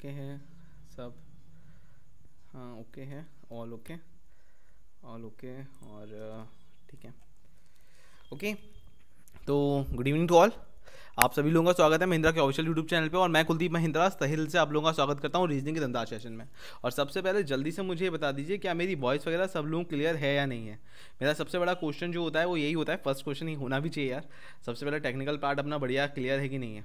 okay है सब हाँ ओके है ऑल ओके ऑल ओके और ठीक है ओके तो गुड इवनिंग टू ऑल आप सभी लोगों का स्वागत है महिंद्रा के ऑफिशियल यूट्यूब चैनल पे और मैं कुलदीप महिंद्रा तहिल से आप लोगों का स्वागत करता हूँ रीजनिंग के धंधा सेशन में और सबसे पहले जल्दी से मुझे बता दीजिए क्या मेरी वॉइस वगैरह सब लोगों क्लियर है या नहीं है मेरा सबसे बड़ा क्वेश्चन जो होता है वो यही होता है फर्स्ट क्वेश्चन ही होना भी चाहिए यार सबसे पहले टेक्निकल पार्ट अपना बढ़िया क्लियर है कि नहीं है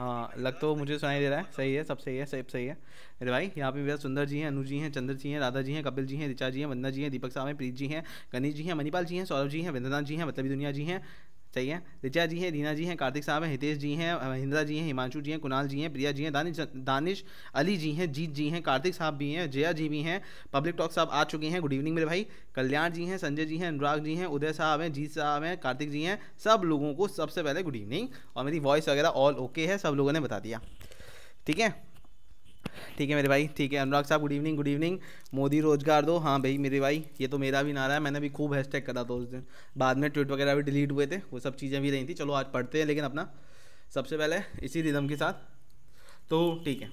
हाँ लग तो मुझे सुनाई दे रहा है सही है सब सही है सब सही है अरे भाई यहाँ पे भैया सुंदर जी हैं अनु जी हैं चंद्र जी हैं राधा जी हैं कपिल जी हैं ऋचा जी हैं वंदना जी हैं दीपक साहब हैं प्रीत जी हैं गणेश जी हैं मणिपाल जी हैं सौरभ जी हैं वंदना जी हैं मतलब दुनिया जी हैं सही है रिचा जी हैं रीना जी हैं कार्तिक साहब हैं हितेश जी हैं महिंद्रा जी हैं हिमांशु जी हैं कुणाल जी हैं प्रिया जी हैं दानिश दानिश अली जी हैं जीत जी हैं कार्तिक साहब भी हैं जया जी भी हैं पब्लिक टॉक साहब आ चुके हैं गुड इवनिंग मेरे भाई कल्याण जी हैं संजय जी हैं अनुराग जी हैं उदय साहब हैं जीत साहब हैं कार्तिक जी हैं सब लोगों को सबसे पहले गुड इवनिंग और मेरी वॉइस वगैरह ऑल ओके है सब लोगों ने बता दिया ठीक है ठीक है मेरे भाई ठीक है अनुराग साहब good evening good evening Modi रोजगार दो हाँ भाई मेरे भाई ये तो मेरा भी नारा है मैंने भी खूब हैशटैग करा था उस दिन बाद में ट्वीट वगैरह भी डिलीट हुए थे वो सब चीज़ें भी रही थी चलो आज पढ़ते हैं लेकिन अपना सबसे पहले इसी रिदम के साथ तो ठीक है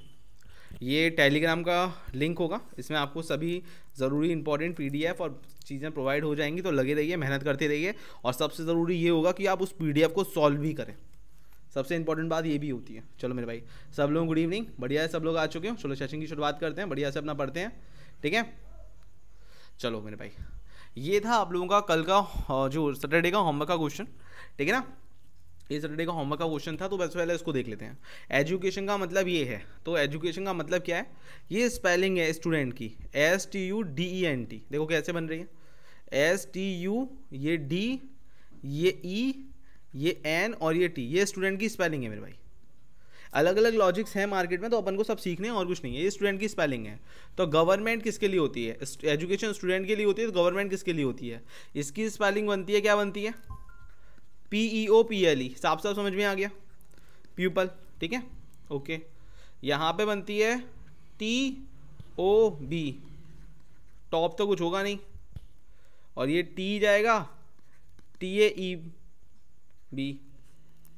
ये टेलीग्राम का लिंक होगा इसमें आपको सभी ज़रूरी इंपॉर्टेंट पी और चीज़ें प्रोवाइड हो जाएंगी तो लगे रहिए मेहनत करते रहिए और सबसे ज़रूरी ये होगा कि आप उस पी को सॉल्व भी करें सबसे इंपॉर्टेंट बात ये भी होती है चलो मेरे भाई सब लोग गुड इवनिंग बढ़िया है सब लोग आ चुके हो चलो सेशन की शुरुआत करते हैं बढ़िया से अपना पढ़ते हैं ठीक है चलो मेरे भाई ये था आप लोगों का कल का जो सैटरडे का होमवर्क का क्वेश्चन ठीक है ना ये सैटरडे का होमवर्क का क्वेश्चन था तो वैसे पहले इसको देख लेते हैं एजुकेशन का मतलब ये है तो एजुकेशन का मतलब क्या है ये स्पेलिंग है स्टूडेंट की S T U D E N T देखो कैसे बन रही है एस टी यू ये डी ये ई e, ये एन और ये टी ये स्टूडेंट की स्पेलिंग है मेरे भाई अलग अलग लॉजिक्स हैं मार्केट में तो अपन को सब सीखने हैं और कुछ नहीं है ये स्टूडेंट की स्पेलिंग है तो गवर्नमेंट किसके लिए होती है एजुकेशन स्टूडेंट के लिए होती है तो गवर्नमेंट किसके लिए होती है इसकी स्पेलिंग बनती है क्या बनती है P E e O P L E e, साफ साफ समझ में आ गया प्यूपल ठीक है ओके यहाँ पे बनती है टी ओ बी टॉप तो कुछ होगा नहीं और ये टी जाएगा T A E B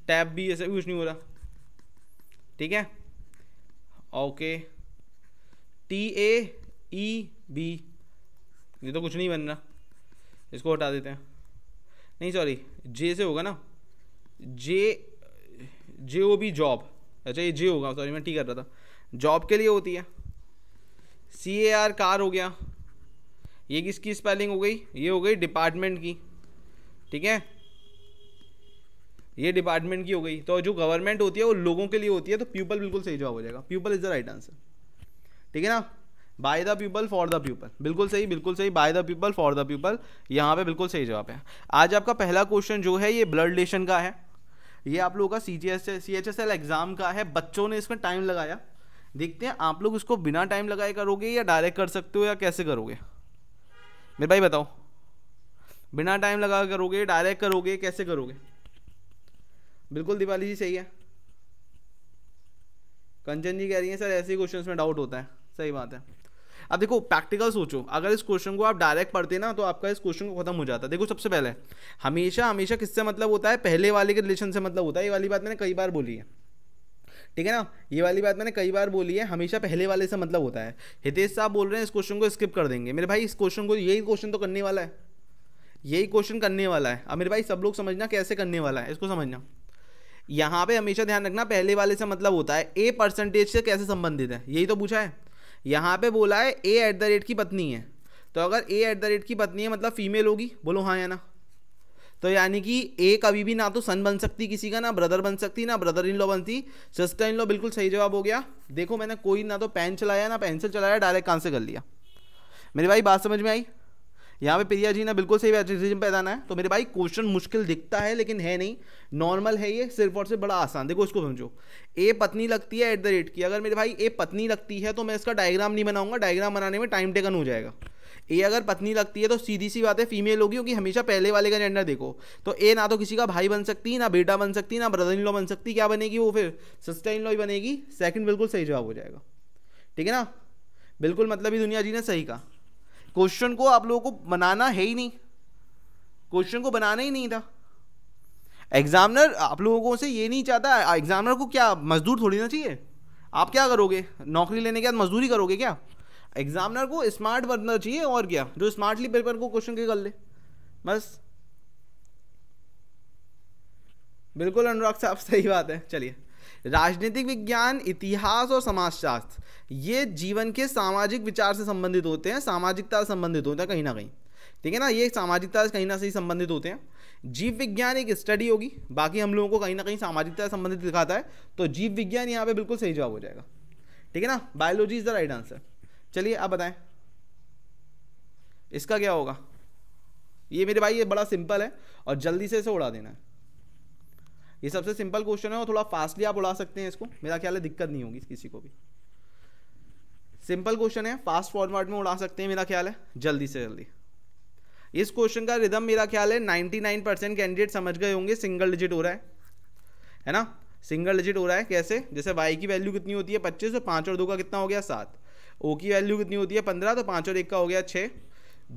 tab भी ऐसे कुछ नहीं हो रहा ठीक है okay T A E B ये तो कुछ नहीं बन रहा इसको हटा देते हैं नहीं सॉरी जे से होगा ना जे जे ओ बी जॉब अच्छा ये जे होगा सॉरी मैं टी कर रहा था जॉब के लिए होती है सी ए आर कार हो गया ये किसकी स्पेलिंग हो गई ये हो गई डिपार्टमेंट की ठीक है ये डिपार्टमेंट की हो गई तो जो गवर्नमेंट होती है वो लोगों के लिए होती है तो पीपल बिल्कुल सही जवाब हो जाएगा people is the right answer ठीक है ना by the people for the people बिल्कुल सही बिल्कुल सही by the people for the people यहाँ पे बिल्कुल सही जवाब है आज आपका पहला क्वेश्चन जो है ये ब्लड रिलेशन का है ये आप लोगों का C G S C H S L exam का है बच्चों ने इसमें टाइम लगाया देखते हैं आप लोग इसको बिना टाइम लगाए करोगे या डायरेक्ट कर सकते हो या कैसे करोगे मेरे भाई बताओ बिना टाइम लगा करोगे डायरेक्ट करोगे कैसे करोगे बिल्कुल दिवाली जी सही है कंचन जी कह रही हैं सर ऐसे क्वेश्चंस में डाउट होता है सही बात है अब देखो प्रैक्टिकल सोचो अगर इस क्वेश्चन को आप डायरेक्ट पढ़ते ना तो आपका इस क्वेश्चन को खत्म हो जाता है देखो सबसे पहले हमेशा हमेशा किससे मतलब होता है पहले वाले के रिलेशन से मतलब होता है ये वाली बात मैंने कई बार बोली है ठीक है ना ये वाली बात मैंने कई बार बोली है हमेशा पहले वाले से मतलब होता है हितेश साहब बोल रहे हैं इस क्वेश्चन को स्किप कर देंगे मेरे भाई इस क्वेश्चन को यही क्वेश्चन तो करने वाला है यही क्वेश्चन करने वाला है अब मेरे भाई सब लोग समझना कैसे करने वाला है इसको समझना यहाँ पे हमेशा ध्यान रखना पहले वाले से मतलब होता है ए परसेंटेज से कैसे संबंधित है यही तो पूछा है यहाँ पे बोला है ए एट द रेट की पत्नी है तो अगर ए एट द रेट की पत्नी है मतलब फीमेल होगी बोलो हाँ या ना तो यानी कि ए कभी भी ना तो सन बन सकती किसी का ना ब्रदर बन सकती ना ब्रदर इन लॉ बनती सिस्टर इन लॉ बिल्कुल सही जवाब हो गया देखो मैंने कोई ना तो पेन चलाया ना पेंसिल चलाया डायरेक्ट कहाँ से कर लिया मेरी भाई बात समझ में आई यहाँ पे प्रिया जी ने बिल्कुल सही एटरिज्म पैदा है तो मेरे भाई क्वेश्चन मुश्किल दिखता है लेकिन है नहीं नॉर्मल है ये सिर्फ और सिर्फ बड़ा आसान देखो इसको समझो ए पत्नी लगती है एट द रेट की अगर मेरे भाई ए पत्नी लगती है तो मैं इसका डायग्राम नहीं बनाऊंगा डायग्राम बनाने में टाइम टेकन हो जाएगा ए अगर पत्नी लगती है तो सीधी सी बात है फीमेल होगी क्योंकि हमेशा पहले वाले का जेंडर देखो तो ए ना तो किसी का भाई बन सकती ना बेटा बन सकती ना ब्रदर इन लॉ बन सकती क्या बनेगी वो फिर सिस्टर इन लॉ ही बनेगी सेकंड बिल्कुल सही जवाब हो जाएगा ठीक है ना बिल्कुल मतलब ही दुनिया जी ने सही कहा क्वेश्चन को आप लोगों को बनाना है ही नहीं क्वेश्चन को बनाना ही नहीं था एग्जामिनर आप लोगों से ये नहीं चाहता एग्जामिनर को क्या मजदूर थोड़ी ना चाहिए आप क्या करोगे नौकरी लेने के बाद मजदूरी करोगे क्या एग्जामिनर को स्मार्ट बनना चाहिए और क्या जो स्मार्टली पेपर को क्वेश्चन के कर ले बस बिल्कुल अनुराग साहब सही बात है चलिए राजनीतिक विज्ञान इतिहास और समाजशास्त्र ये जीवन के सामाजिक विचार से संबंधित होते हैं सामाजिकता से संबंधित होते हैं कहीं ना कहीं ठीक है ना ये सामाजिकता से कहीं ना कहीं संबंधित होते हैं जीव विज्ञान एक स्टडी होगी बाकी हम लोगों को कहीं ना कहीं सामाजिकता से संबंधित दिखाता है तो जीव विज्ञान यहाँ पे बिल्कुल सही जवाब हो जाएगा ठीक है ना biology is the right answer चलिए आप बताएं इसका क्या होगा ये मेरे भाई ये बड़ा सिंपल है और जल्दी से इसे उड़ा देना है ये सबसे सिंपल क्वेश्चन है और थोड़ा फास्टली आप उड़ा सकते हैं इसको मेरा ख्याल है दिक्कत नहीं होगी किसी को भी सिंपल क्वेश्चन है फास्ट फॉरवर्ड में उड़ा सकते हैं मेरा ख्याल है जल्दी से जल्दी इस क्वेश्चन का रिदम मेरा ख्याल है नाइन परसेंट कैंडिडेट समझ गए होंगे सिंगल डिजिट हो रहा है है ना सिंगल डिजिट हो रहा है कैसे जैसे वाई की वैल्यू कितनी होती है पच्चीस तो पाँच और दो का कितना हो गया सात ओ की वैल्यू कितनी होती है पंद्रह तो पाँच और एक का हो गया छः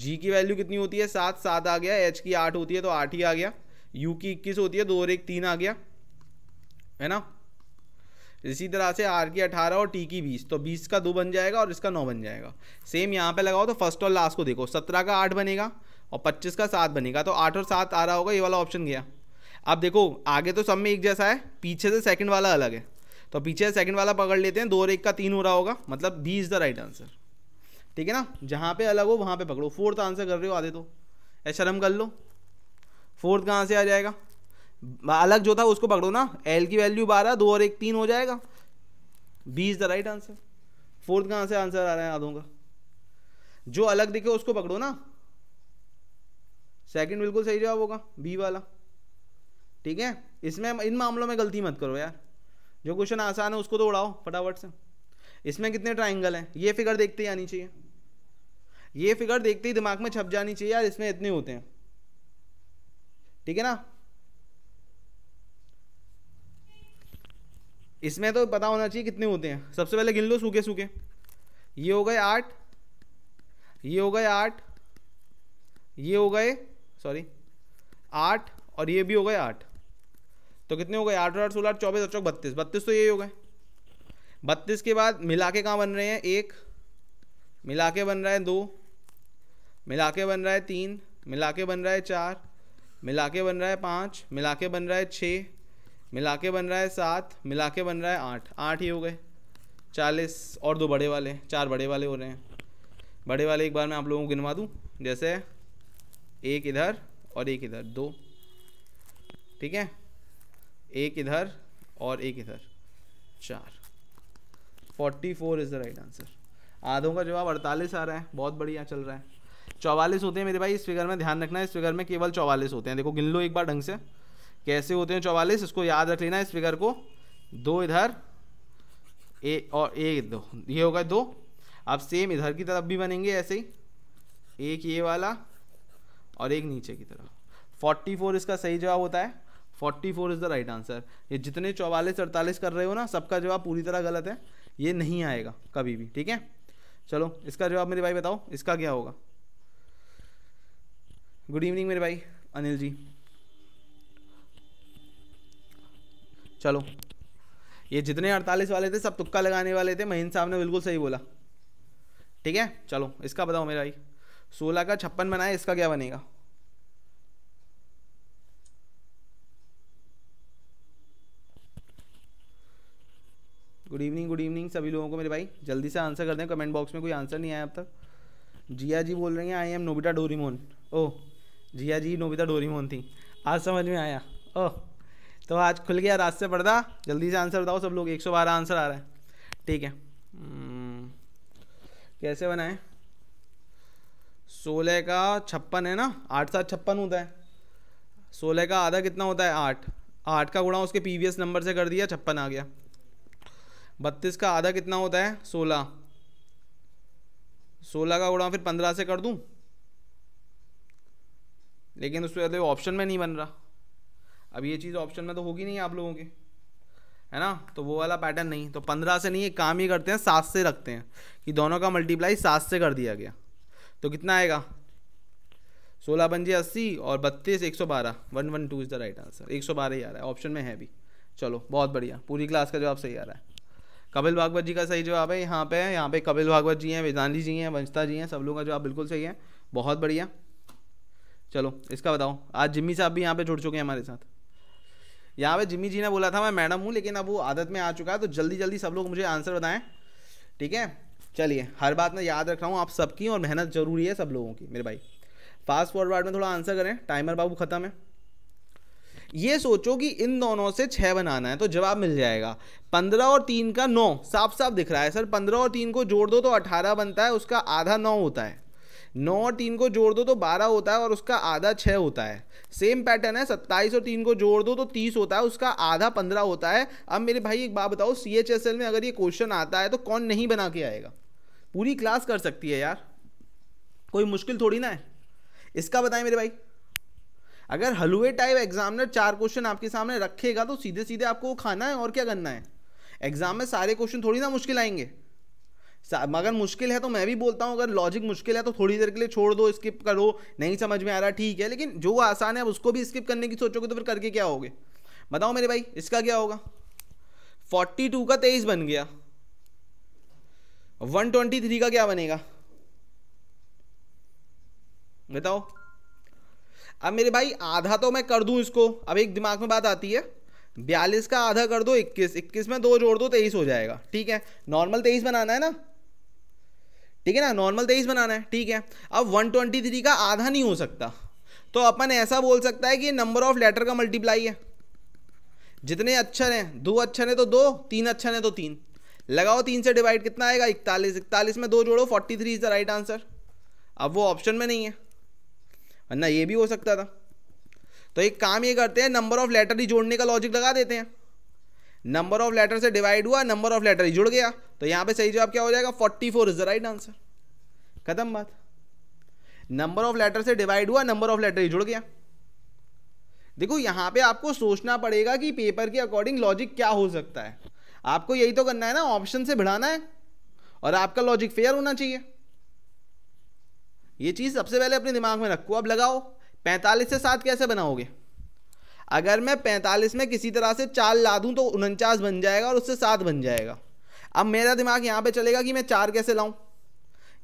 जी की वैल्यू कितनी होती है सात सात आ गया एच की आठ होती है तो आठ ही आ गया यू की इक्कीस होती है दो और एक तीन आ गया है ना इसी तरह से आर की अठारह और टी की बीस तो बीस का दो बन जाएगा और इसका नौ बन जाएगा सेम यहाँ पे लगाओ तो फर्स्ट और लास्ट को देखो सत्रह का आठ बनेगा और पच्चीस का सात बनेगा तो आठ और सात आ रहा होगा ये वाला ऑप्शन गया अब देखो आगे तो सब में एक जैसा है पीछे से सेकंड वाला अलग है तो पीछे से सेकंड वाला पकड़ लेते हैं दो और एक का तीन हो रहा होगा मतलब B is the right answer ठीक है ना जहाँ पे अलग हो वहाँ पे पकड़ो फोर्थ आंसर कर रहे हो आधे तो ऐसा शर्म कर लो फोर्थ कहाँ से आ जाएगा अलग जो था उसको पकड़ो ना एल की वैल्यू बारह दो और एक तीन हो जाएगा B is the right answer fourth कहाँ से आंसर आ रहा है यादों का जो अलग दिखे उसको पकड़ो ना सेकंड बिल्कुल सही जवाब होगा बी वाला ठीक है इसमें इन मामलों में गलती मत करो यार जो क्वेश्चन आसान है उसको तो उड़ाओ फटाफट से इसमें कितने ट्राइंगल हैं ये फिगर देखते ही आनी चाहिए ये फिगर देखते ही दिमाग में छप जानी चाहिए यार इसमें इतने होते हैं ठीक है ना इसमें तो पता होना चाहिए कितने होते हैं सबसे पहले गिन लो सूखे सूखे ये हो गए आठ ये हो गए आठ ये हो गए सॉरी आठ और ये भी हो गए आठ तो कितने हो गए आठ और आठ सोलह चौबीस और चौक बत्तीस बत्तीस तो ये हो गए बत्तीस के बाद मिला के कहाँ बन रहे हैं एक मिला के बन रहा है दो मिला के बन रहा है तीन मिला के बन रहा है चार मिला के बन रहा है पाँच मिला के बन रहा है छः मिला के बन रहा है सात मिला के बन रहा है आठ आठ ही हो गए चालीस और दो बड़े वाले चार बड़े वाले हो रहे हैं बड़े वाले एक बार मैं आप लोगों को गिनवा दूँ जैसे एक इधर और एक इधर दो ठीक है एक इधर और एक इधर चार forty four is the right answer आधों का जवाब अड़तालीस आ रहा है बहुत बढ़िया चल रहा है चौवालीस होते हैं मेरे भाई इस फिगर में ध्यान रखना इस फिगर में केवल चौवालीस होते हैं देखो गिन लो एक बार ढंग से कैसे होते हैं चौवालीस इसको याद रख लेना इस फिगर को दो इधर ए और एक दो ये होगा दो अब सेम इधर की तरफ भी बनेंगे ऐसे ही एक ये वाला और एक नीचे की तरफ फोर्टी फोर इसका सही जवाब होता है forty four is the right answer ये जितने चौवालीस अड़तालीस कर रहे हो ना सबका जवाब पूरी तरह गलत है ये नहीं आएगा कभी भी ठीक है चलो इसका जवाब मेरे भाई बताओ इसका क्या होगा गुड इवनिंग मेरे भाई अनिल जी चलो ये जितने अड़तालीस वाले थे सब तुक्का लगाने वाले थे महिंद साहब ने बिल्कुल सही बोला ठीक है चलो इसका बताओ मेरा भाई सोलह का छप्पन बनाए इसका क्या बनेगा गुड इवनिंग गुड इवनिंग सभी लोगों को मेरे भाई जल्दी से आंसर कर दें कमेंट बॉक्स में कोई आंसर नहीं आया अब तक जिया जी बोल रही हैं I am Nobita Doraemon oh Jiya ji Nobita Doraemon थी आज समझ में आया ओह तो आज खुल गया रात से जल्दी से आंसर बताओ सब लोग एक सौ बारह आंसर आ रहा है ठीक है हम्म, कैसे बनाए सोलह का छप्पन है ना आठ सात छप्पन होता है सोलह का आधा कितना होता है आठ आठ का गुणा उसके पीवीएस नंबर से कर दिया छप्पन आ गया बत्तीस का आधा कितना होता है सोलह सोलह का गुणा फिर पंद्रह से कर दूँ लेकिन उसके बाद ऑप्शन में नहीं बन रहा अब ये चीज़ ऑप्शन में तो होगी नहीं आप लोगों के है ना तो वो वाला पैटर्न नहीं तो पंद्रह से नहीं एक काम ही करते हैं सात से रखते हैं कि दोनों का मल्टीप्लाई सात से कर दिया गया तो कितना आएगा सोलह पंजे अस्सी और बत्तीस एक सौ बारह one one two is the right answer एक सौ बारह ही आ रहा है ऑप्शन में है भी चलो बहुत बढ़िया पूरी क्लास का जवाब सही आ रहा है कपिल भागवत जी का सही जवाब है यहाँ पे यहाँ पे कपिल भागवत जी हैं वेदांती जी हैं वंशता जी हैं सब लोगों का जवाब बिल्कुल सही है बहुत बढ़िया चलो इसका बताओ आज जिम्मी साहब भी यहाँ पे जुड़ चुके हैं हमारे साथ यहाँ पे जिम्मी जी ने बोला था मैं मैडम हूँ लेकिन अब वो आदत में आ चुका है तो जल्दी जल्दी सब लोग मुझे आंसर बताएं ठीक है चलिए हर बात मैं याद रख रहा हूँ आप सबकी और मेहनत जरूरी है सब लोगों की मेरे भाई फास्ट फॉरवर्ड में थोड़ा आंसर करें टाइमर बाबू ख़त्म है ये सोचो कि इन दोनों से छः बनाना है तो जवाब मिल जाएगा पंद्रह और तीन का नौ साफ साफ दिख रहा है सर पंद्रह और तीन को जोड़ दो तो अठारह बनता है उसका आधा नौ होता है नौ और तीन को जोड़ दो तो बारह होता है और उसका आधा छः होता है सेम पैटर्न है सत्ताईस और तीन को जोड़ दो तो तीस होता है उसका आधा पंद्रह होता है अब मेरे भाई एक बात बताओ सी एच एस एल में अगर ये क्वेश्चन आता है तो कौन नहीं बना के आएगा पूरी क्लास कर सकती है यार कोई मुश्किल थोड़ी ना है इसका बताएं मेरे भाई अगर हलवे टाइप एग्जामिनर चार क्वेश्चन आपके सामने रखेगा तो सीधे सीधे आपको खाना है और क्या करना है एग्जाम में सारे क्वेश्चन थोड़ी ना मुश्किल आएंगे मगर मुश्किल है तो मैं भी बोलता हूँ अगर लॉजिक मुश्किल है तो थोड़ी देर के लिए छोड़ दो स्किप करो नहीं समझ में आ रहा ठीक है लेकिन जो आसान है उसको भी स्किप करने की सोचोगे तो फिर करके क्या होगे बताओ मेरे भाई इसका क्या होगा फोर्टी टू का तेईस बन गया वन ट्वेंटी थ्री का क्या बनेगा बताओ अब मेरे भाई आधा तो मैं कर दूं इसको अब एक दिमाग में बात आती है बयालीस का आधा कर दो इक्कीस इक्कीस में दो जोड़ दो तेईस हो जाएगा ठीक है नॉर्मल तेईस बनाना है ना ठीक है ना नॉर्मल तेईस बनाना है ठीक है अब वन ट्वेंटी थ्री का आधा नहीं हो सकता तो अपन ऐसा बोल सकता है कि नंबर ऑफ लेटर का मल्टीप्लाई है जितने अक्षर हैं दो अक्षर हैं तो दो तीन अक्षर हैं तो तीन लगाओ तीन से डिवाइड कितना आएगा इकतालीस इकतालीस में दो जोड़ो forty three is the right answer अब वो ऑप्शन में नहीं है वरना ये भी हो सकता था तो एक काम ये करते हैं नंबर ऑफ लेटर ही जोड़ने का लॉजिक लगा देते हैं नंबर ऑफ लेटर से डिवाइड हुआ नंबर ऑफ लेटर ही जुड़ गया तो यहाँ पे सही जवाब क्या हो जाएगा forty four is the right answer खत्म बात नंबर ऑफ लेटर से डिवाइड हुआ नंबर ऑफ लेटर ही जुड़ गया देखो यहां पे आपको सोचना पड़ेगा कि पेपर के अकॉर्डिंग लॉजिक क्या हो सकता है आपको यही तो करना है ना ऑप्शन से भिड़ाना है और आपका लॉजिक फेयर होना चाहिए ये चीज़ सबसे पहले अपने दिमाग में रखो अब लगाओ पैंतालीस से सात कैसे बनाओगे अगर मैं पैंतालीस में किसी तरह से चार ला दूँ तो उनचास बन जाएगा और उससे सात बन जाएगा अब मेरा दिमाग यहाँ पे चलेगा कि मैं चार कैसे लाऊं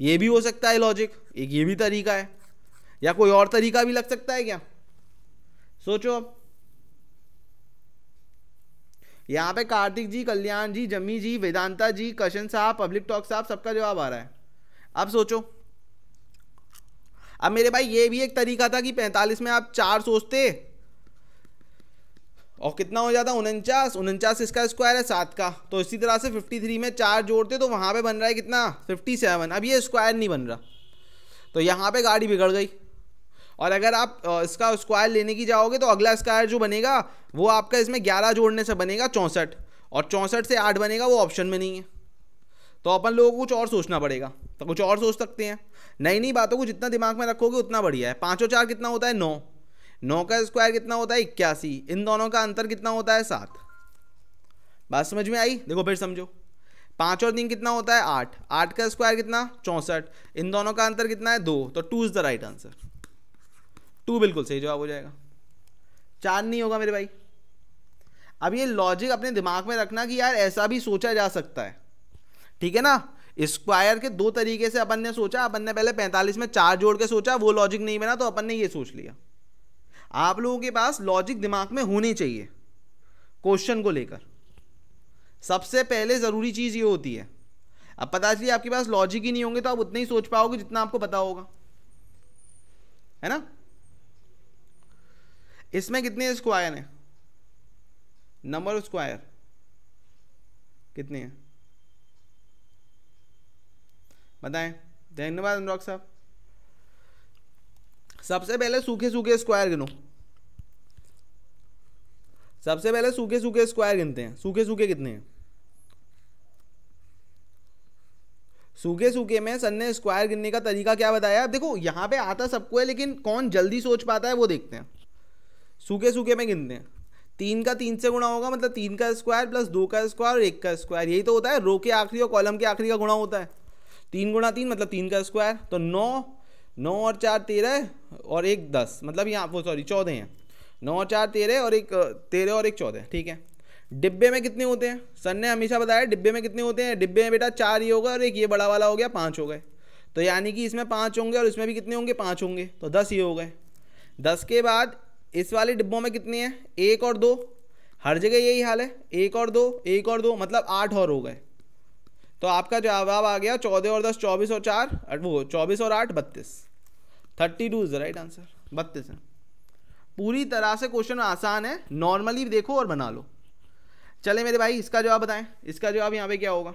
ये भी हो सकता है लॉजिक एक ये भी तरीका है या कोई और तरीका भी लग सकता है क्या सोचो अब यहाँ पे कार्तिक जी कल्याण जी जमी जी वेदांता जी कशन साहब पब्लिक टॉक साहब सबका जवाब आ रहा है अब सोचो अब मेरे भाई ये भी एक तरीका था कि पैंतालीस में आप चार सोचते और कितना हो जाता है उनचास उनचास इसका स्क्वायर है सात का तो इसी तरह से फिफ्टी थ्री में चार जोड़ते तो वहाँ पे बन रहा है कितना फिफ्टी सेवन अब ये स्क्वायर नहीं बन रहा तो यहाँ पे गाड़ी बिगड़ गई और अगर आप इसका स्क्वायर लेने की जाओगे तो अगला स्क्वायर जो बनेगा वो आपका इसमें ग्यारह जोड़ने से बनेगा चौंसठ और चौंसठ से आठ बनेगा वो ऑप्शन में नहीं है तो अपन लोगों को कुछ और सोचना पड़ेगा तो कुछ और सोच सकते हैं नई नई बातों को जितना दिमाग में रखोगे उतना बढ़िया है पाँचों चार कितना होता है नौ नौ का स्क्वायर कितना होता है इक्यासी इन दोनों का अंतर कितना होता है सात बात समझ में आई देखो फिर समझो पाँच और तीन कितना होता है आठ आठ का स्क्वायर कितना चौंसठ इन दोनों का अंतर कितना है दो तो two is the right answer two बिल्कुल सही जवाब हो जाएगा चार नहीं होगा मेरे भाई अब ये लॉजिक अपने दिमाग में रखना कि यार ऐसा भी सोचा जा सकता है ठीक है ना स्क्वायर के दो तरीके से अपन ने सोचा अपन ने पहले पैंतालीस में चार जोड़ के सोचा वो लॉजिक नहीं बना तो अपन ने ये सोच लिया आप लोगों के पास लॉजिक दिमाग में होनी चाहिए क्वेश्चन को लेकर सबसे पहले ज़रूरी चीज़ ये होती है अब पता चलिए आपके पास लॉजिक ही नहीं होंगे तो आप उतना ही सोच पाओगे जितना आपको पता होगा है ना इसमें कितने स्क्वायर हैं नंबर स्क्वायर कितने हैं बताएं धन्यवाद अनुराग साहब सबसे पहले सूखे सूखे स्क्वायर गिनो सबसे पहले सूखे सूखे स्क्वायर गिनते हैं सूखे सूखे कितने हैं सूखे सूखे में सर ने स्क्वायर गिनने का तरीका क्या बताया देखो यहां पे आता सबको है लेकिन कौन जल्दी सोच पाता है वो देखते हैं सूखे सूखे में गिनते हैं तीन का तीन से गुणा होगा मतलब तीन का स्क्वायर प्लस दो का स्क्वायर और एक का स्क्वायर यही तो होता है रो के आखिरी और कॉलम के आखिरी का गुणा होता है तीन गुणा तीन मतलब तीन का स्क्वायर तो नौ नौ और चार तेरह और एक दस मतलब यहाँ वो सॉरी चौदह हैं नौ चार तेरह और एक तेरह और एक चौदह ठीक है डिब्बे में कितने होते हैं सर ने हमेशा बताया डिब्बे में कितने होते हैं डिब्बे में बेटा चार ही होगा और एक ये बड़ा वाला हो गया पाँच हो गए तो यानी कि इसमें पाँच होंगे और इसमें भी कितने होंगे पाँच होंगे तो दस ही हो गए दस के बाद इस वाले डिब्बों में कितने हैं एक और दो हर जगह यही हाल है एक और दो एक और दो मतलब आठ और हो गए तो आपका जवाब आ गया चौदह और दस चौबीस और चार वो चौबीस और आठ बत्तीस thirty two is the right answer बत्तीस है पूरी तरह से क्वेश्चन आसान है नॉर्मली देखो और बना लो चले मेरे भाई इसका जवाब बताएं इसका जवाब यहाँ पे क्या होगा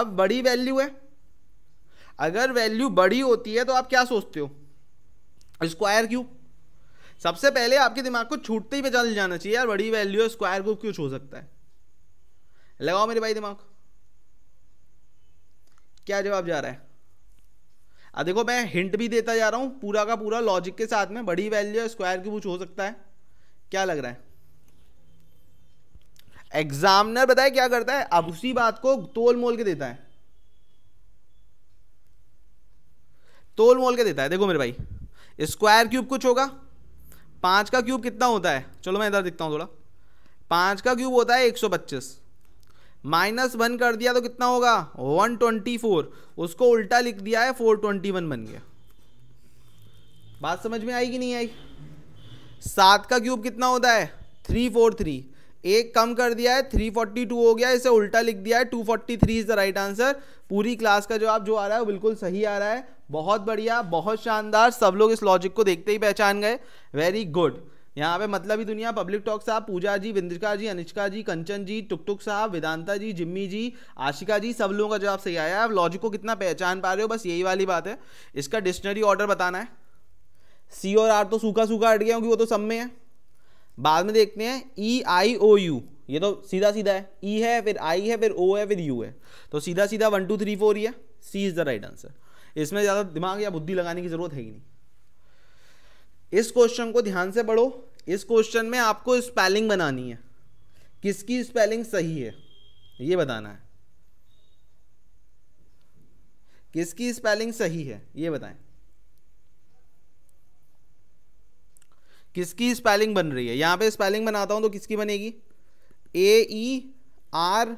अब बड़ी वैल्यू है अगर वैल्यू बड़ी होती है तो आप क्या सोचते हो स्क्वायर क्यूब सबसे पहले आपके दिमाग को छूटते ही पे चल जाना चाहिए यार बड़ी वैल्यू है स्क्वायर क्यूब क्यों छू सकता है लगाओ मेरे भाई दिमाग क्या जवाब जा रहा है अब देखो मैं हिंट भी देता जा रहा हूँ पूरा का पूरा लॉजिक के साथ में बड़ी वैल्यू स्क्वायर की कुछ हो सकता है क्या लग रहा है एग्जामिनर बताए क्या करता है अब उसी बात को तोल मोल के देता है तोल मोल के देता है देखो मेरे भाई स्क्वायर क्यूब कुछ होगा पांच का क्यूब कितना होता है चलो मैं इधर दिखता हूं थोड़ा पांच का क्यूब होता है एक सौ पच्चीस माइनस वन कर दिया तो कितना होगा वन ट्वेंटी फोर उसको उल्टा लिख दिया है फोर ट्वेंटी वन बन गया बात समझ में आई कि नहीं आई सात का क्यूब कितना होता है थ्री फोर थ्री एक कम कर दिया है थ्री फोर्टी टू हो गया इसे उल्टा लिख दिया है two forty three is the right answer पूरी क्लास का जवाब जो आ रहा है बिल्कुल सही आ रहा है बहुत बढ़िया बहुत शानदार सब लोग इस लॉजिक को देखते ही पहचान गए वेरी गुड यहाँ पे मतलब ही दुनिया पब्लिक टॉक साहब पूजा जी विंद्रिका जी अनिष्का जी कंचन जी टुक टुक साहब वेदांता जी जिम्मी जी आशिका जी सब लोगों का जवाब सही आया है आप लॉजिक को कितना पहचान पा रहे हो बस यही वाली बात है इसका डिक्शनरी ऑर्डर बताना है सी और आर तो सूखा सूखा हट गया क्योंकि वो तो सब में है बाद में देखते हैं ई आई ओ यू ये तो सीधा सीधा है ई e है फिर आई है फिर ओ है फिर यू है तो सीधा सीधा वन टू थ्री फोर ही है C is the right answer इसमें ज़्यादा दिमाग या बुद्धि लगाने की ज़रूरत है ही नहीं इस क्वेश्चन को ध्यान से पढ़ो इस क्वेश्चन में आपको स्पेलिंग बनानी है किसकी स्पेलिंग सही है ये बताना है किसकी स्पेलिंग सही है ये बताएं किसकी स्पेलिंग बन रही है यहां पे स्पेलिंग बनाता हूं तो किसकी बनेगी ए ई आर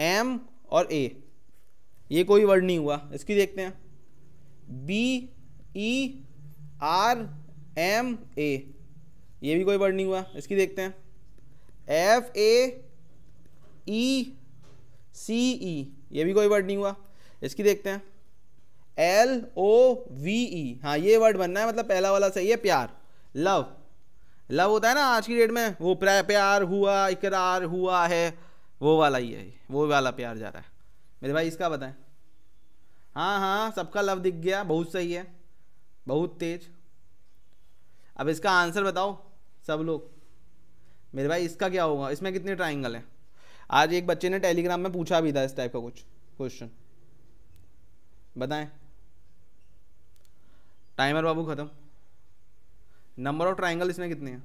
एम और ए ये कोई वर्ड नहीं हुआ इसकी देखते हैं B E R M A ये भी कोई वर्ड नहीं हुआ इसकी देखते हैं एफ ए ई सी ई ये भी कोई वर्ड नहीं हुआ इसकी देखते हैं एल ओ वी ई हाँ ये वर्ड बनना है मतलब पहला वाला सही है प्यार लव लव होता है ना आज की डेट में वो प्यार हुआ इकरार हुआ है वो वाला ही है वो वाला प्यार जा रहा है मेरे भाई इसका बताएं हाँ हाँ सबका लव दिख गया बहुत सही है बहुत तेज अब इसका आंसर बताओ सब लोग मेरे भाई इसका क्या होगा इसमें कितने ट्राइंगल हैं आज एक बच्चे ने टेलीग्राम में पूछा भी था इस टाइप का कुछ क्वेश्चन बताएं टाइमर बाबू ख़त्म नंबर ऑफ ट्राइंगल इसमें कितने हैं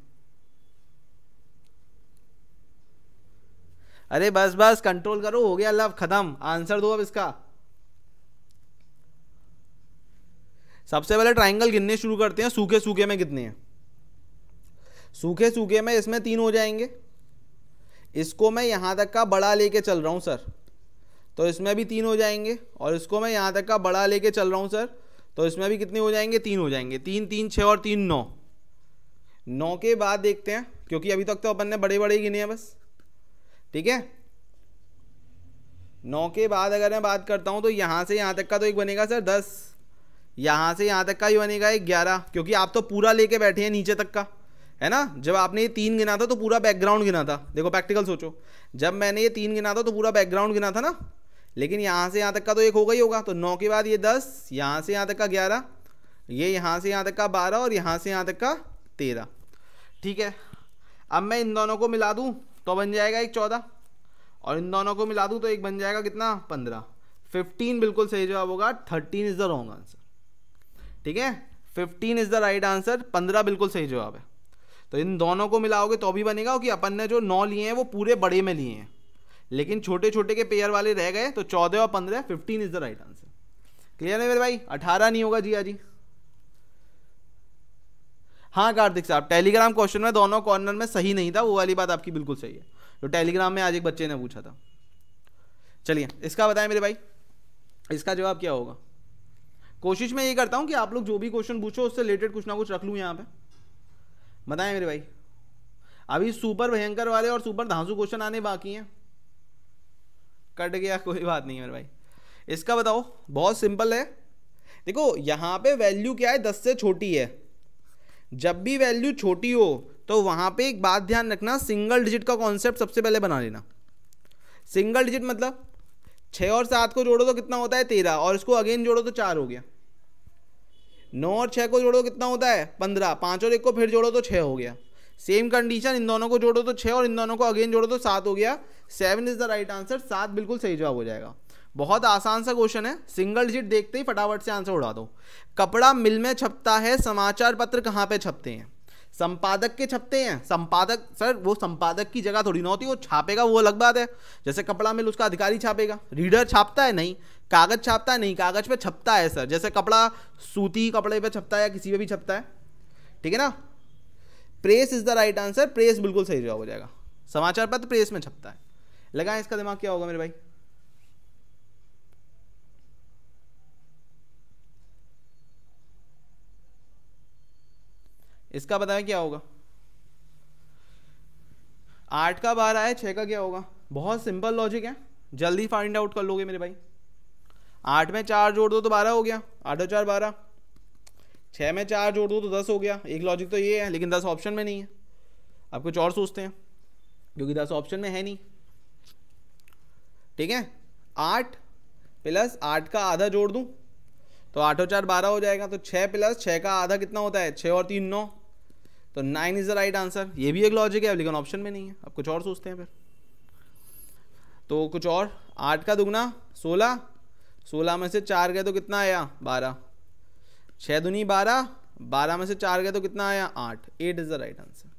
अरे बस बस कंट्रोल करो हो गया अल्लाह खत्म आंसर दो अब इसका सबसे पहले ट्राइंगल गिनने शुरू करते हैं सूखे सूखे में कितने हैं सूखे सूखे में इसमें तीन हो जाएंगे इसको मैं यहाँ तक का बड़ा लेके चल रहा हूँ सर तो इसमें भी तीन हो जाएंगे और इसको मैं यहाँ तक का बड़ा लेके चल रहा हूँ सर तो इसमें भी कितने हो जाएंगे तीन हो जाएंगे तीन तीन छः और तीन नौ नौ के बाद देखते हैं क्योंकि अभी तक तो अपन ने बड़े बड़े गिने हैं बस ठीक है नौ के बाद अगर मैं बात करता हूँ तो यहाँ से यहाँ तक का तो एक बनेगा सर दस यहाँ से यहाँ तक का ही बनेगा एक ग्यारह क्योंकि आप तो पूरा लेके बैठे हैं नीचे तक का है ना जब आपने ये तीन गिना था तो पूरा बैकग्राउंड गिना था देखो प्रैक्टिकल सोचो जब मैंने ये तीन गिना था तो पूरा बैकग्राउंड गिना था ना लेकिन यहाँ से यहाँ तक का तो एक होगा ही होगा तो नौ के बाद ये दस यहाँ से यहाँ तक का ग्यारह ये यहाँ से यहाँ तक का बारह और यहाँ से यहाँ तक का तेरह ठीक है अब मैं इन दोनों को मिला दूँ तो बन जाएगा एक चौदह और इन दोनों को मिला दूँ तो एक बन जाएगा कितना पंद्रह फिफ्टीन बिल्कुल सही जवाब होगा thirteen is the wrong answer ठीक है fifteen is the right answer पंद्रह बिल्कुल सही जवाब है तो इन दोनों को मिलाओगे तो भी बनेगा कि अपन ने जो नौ लिए हैं वो पूरे बड़े में लिए हैं लेकिन छोटे छोटे के पेयर वाले रह गए तो चौदह और पंद्रह fifteen is the right answer clear है मेरे भाई अठारह नहीं होगा जी जी हाँ कार्तिक साहब टेलीग्राम क्वेश्चन में दोनों कॉर्नर में सही नहीं था वो वाली बात आपकी बिल्कुल सही है जो तो टेलीग्राम में आज एक बच्चे ने पूछा था चलिए इसका बताएं मेरे भाई इसका जवाब क्या होगा कोशिश मैं ये करता हूँ कि आप लोग जो भी क्वेश्चन पूछो उससे रिलेटेड कुछ ना कुछ रख लूँ यहाँ पर बताएं मेरे भाई अभी सुपर भयंकर वाले और सुपर धांसू क्वेश्चन आने बाकी हैं कट गया कोई बात नहीं मेरे भाई इसका बताओ बहुत सिंपल है देखो यहाँ पे वैल्यू क्या है दस से छोटी है जब भी वैल्यू छोटी हो तो वहाँ पे एक बात ध्यान रखना सिंगल डिजिट का कॉन्सेप्ट सबसे पहले बना लेना सिंगल डिजिट मतलब छः और सात को जोड़ो तो कितना होता है तेरह और इसको अगेन जोड़ो तो चार हो गया नौ और छः को जोड़ो तो कितना होता है पंद्रह पाँच और एक को फिर जोड़ो तो छः हो गया सेम कंडीशन इन दोनों को जोड़ो तो छः और इन दोनों को अगेन जोड़ो तो सात हो गया seven is the right answer सात बिल्कुल सही जवाब हो जाएगा बहुत आसान सा क्वेश्चन है सिंगल डिजिट देखते ही फटाफट से आंसर उड़ा दो कपड़ा मिल में छपता है समाचार पत्र कहाँ पे छपते हैं संपादक के छपते हैं संपादक सर वो संपादक की जगह थोड़ी ना होती वो छापेगा वो अलग बात है जैसे कपड़ा मिल उसका अधिकारी छापेगा रीडर छापता है नहीं कागज छापता है नहीं कागज पे छपता है सर जैसे कपड़ा सूती कपड़े पे छपता है या किसी पे भी छपता है ठीक है ना press is the right answer press बिल्कुल सही जवाब हो जाएगा समाचार पत्र प्रेस में छपता है लगाएं इसका दिमाग क्या होगा मेरे भाई इसका बताया क्या होगा आठ का बारह है छः का क्या होगा बहुत सिंपल लॉजिक है जल्दी फाइंड आउट कर लोगे मेरे भाई आठ में चार जोड़ दो तो बारह हो गया आठ और चार बारह छः में चार जोड़ दो तो दस हो गया एक लॉजिक तो ये है लेकिन दस ऑप्शन में नहीं है आप कुछ और सोचते हैं क्योंकि दस ऑप्शन में है नहीं ठीक है आठ प्लस आठ का आधा जोड़ दूँ तो आठ और चार बारह हो जाएगा तो छः प्लस छः का आधा कितना होता है छः और तीन नौ तो nine is the right answer ये भी एक लॉजिक है लेकिन ऑप्शन में नहीं है अब कुछ और सोचते हैं फिर तो कुछ और आठ का दुगना सोलह सोलह में से चार गए तो कितना आया बारह छः दुनी बारह बारह में से चार गए तो कितना आया आठ eight is the right answer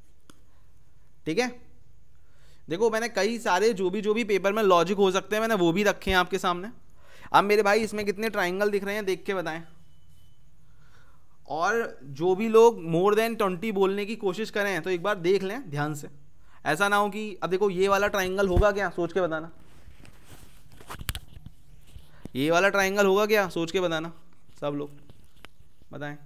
ठीक है देखो मैंने कई सारे जो भी जो भी पेपर में लॉजिक हो सकते हैं मैंने वो भी रखे हैं आपके सामने अब मेरे भाई इसमें कितने ट्राइंगल दिख रहे हैं देख के बताएं और जो भी लोग मोर देन ट्वेंटी बोलने की कोशिश करें तो एक बार देख लें ध्यान से ऐसा ना हो कि अब देखो ये वाला ट्राइंगल होगा क्या सोच के बताना ये वाला ट्राइंगल होगा क्या सोच के बताना सब लोग बताएं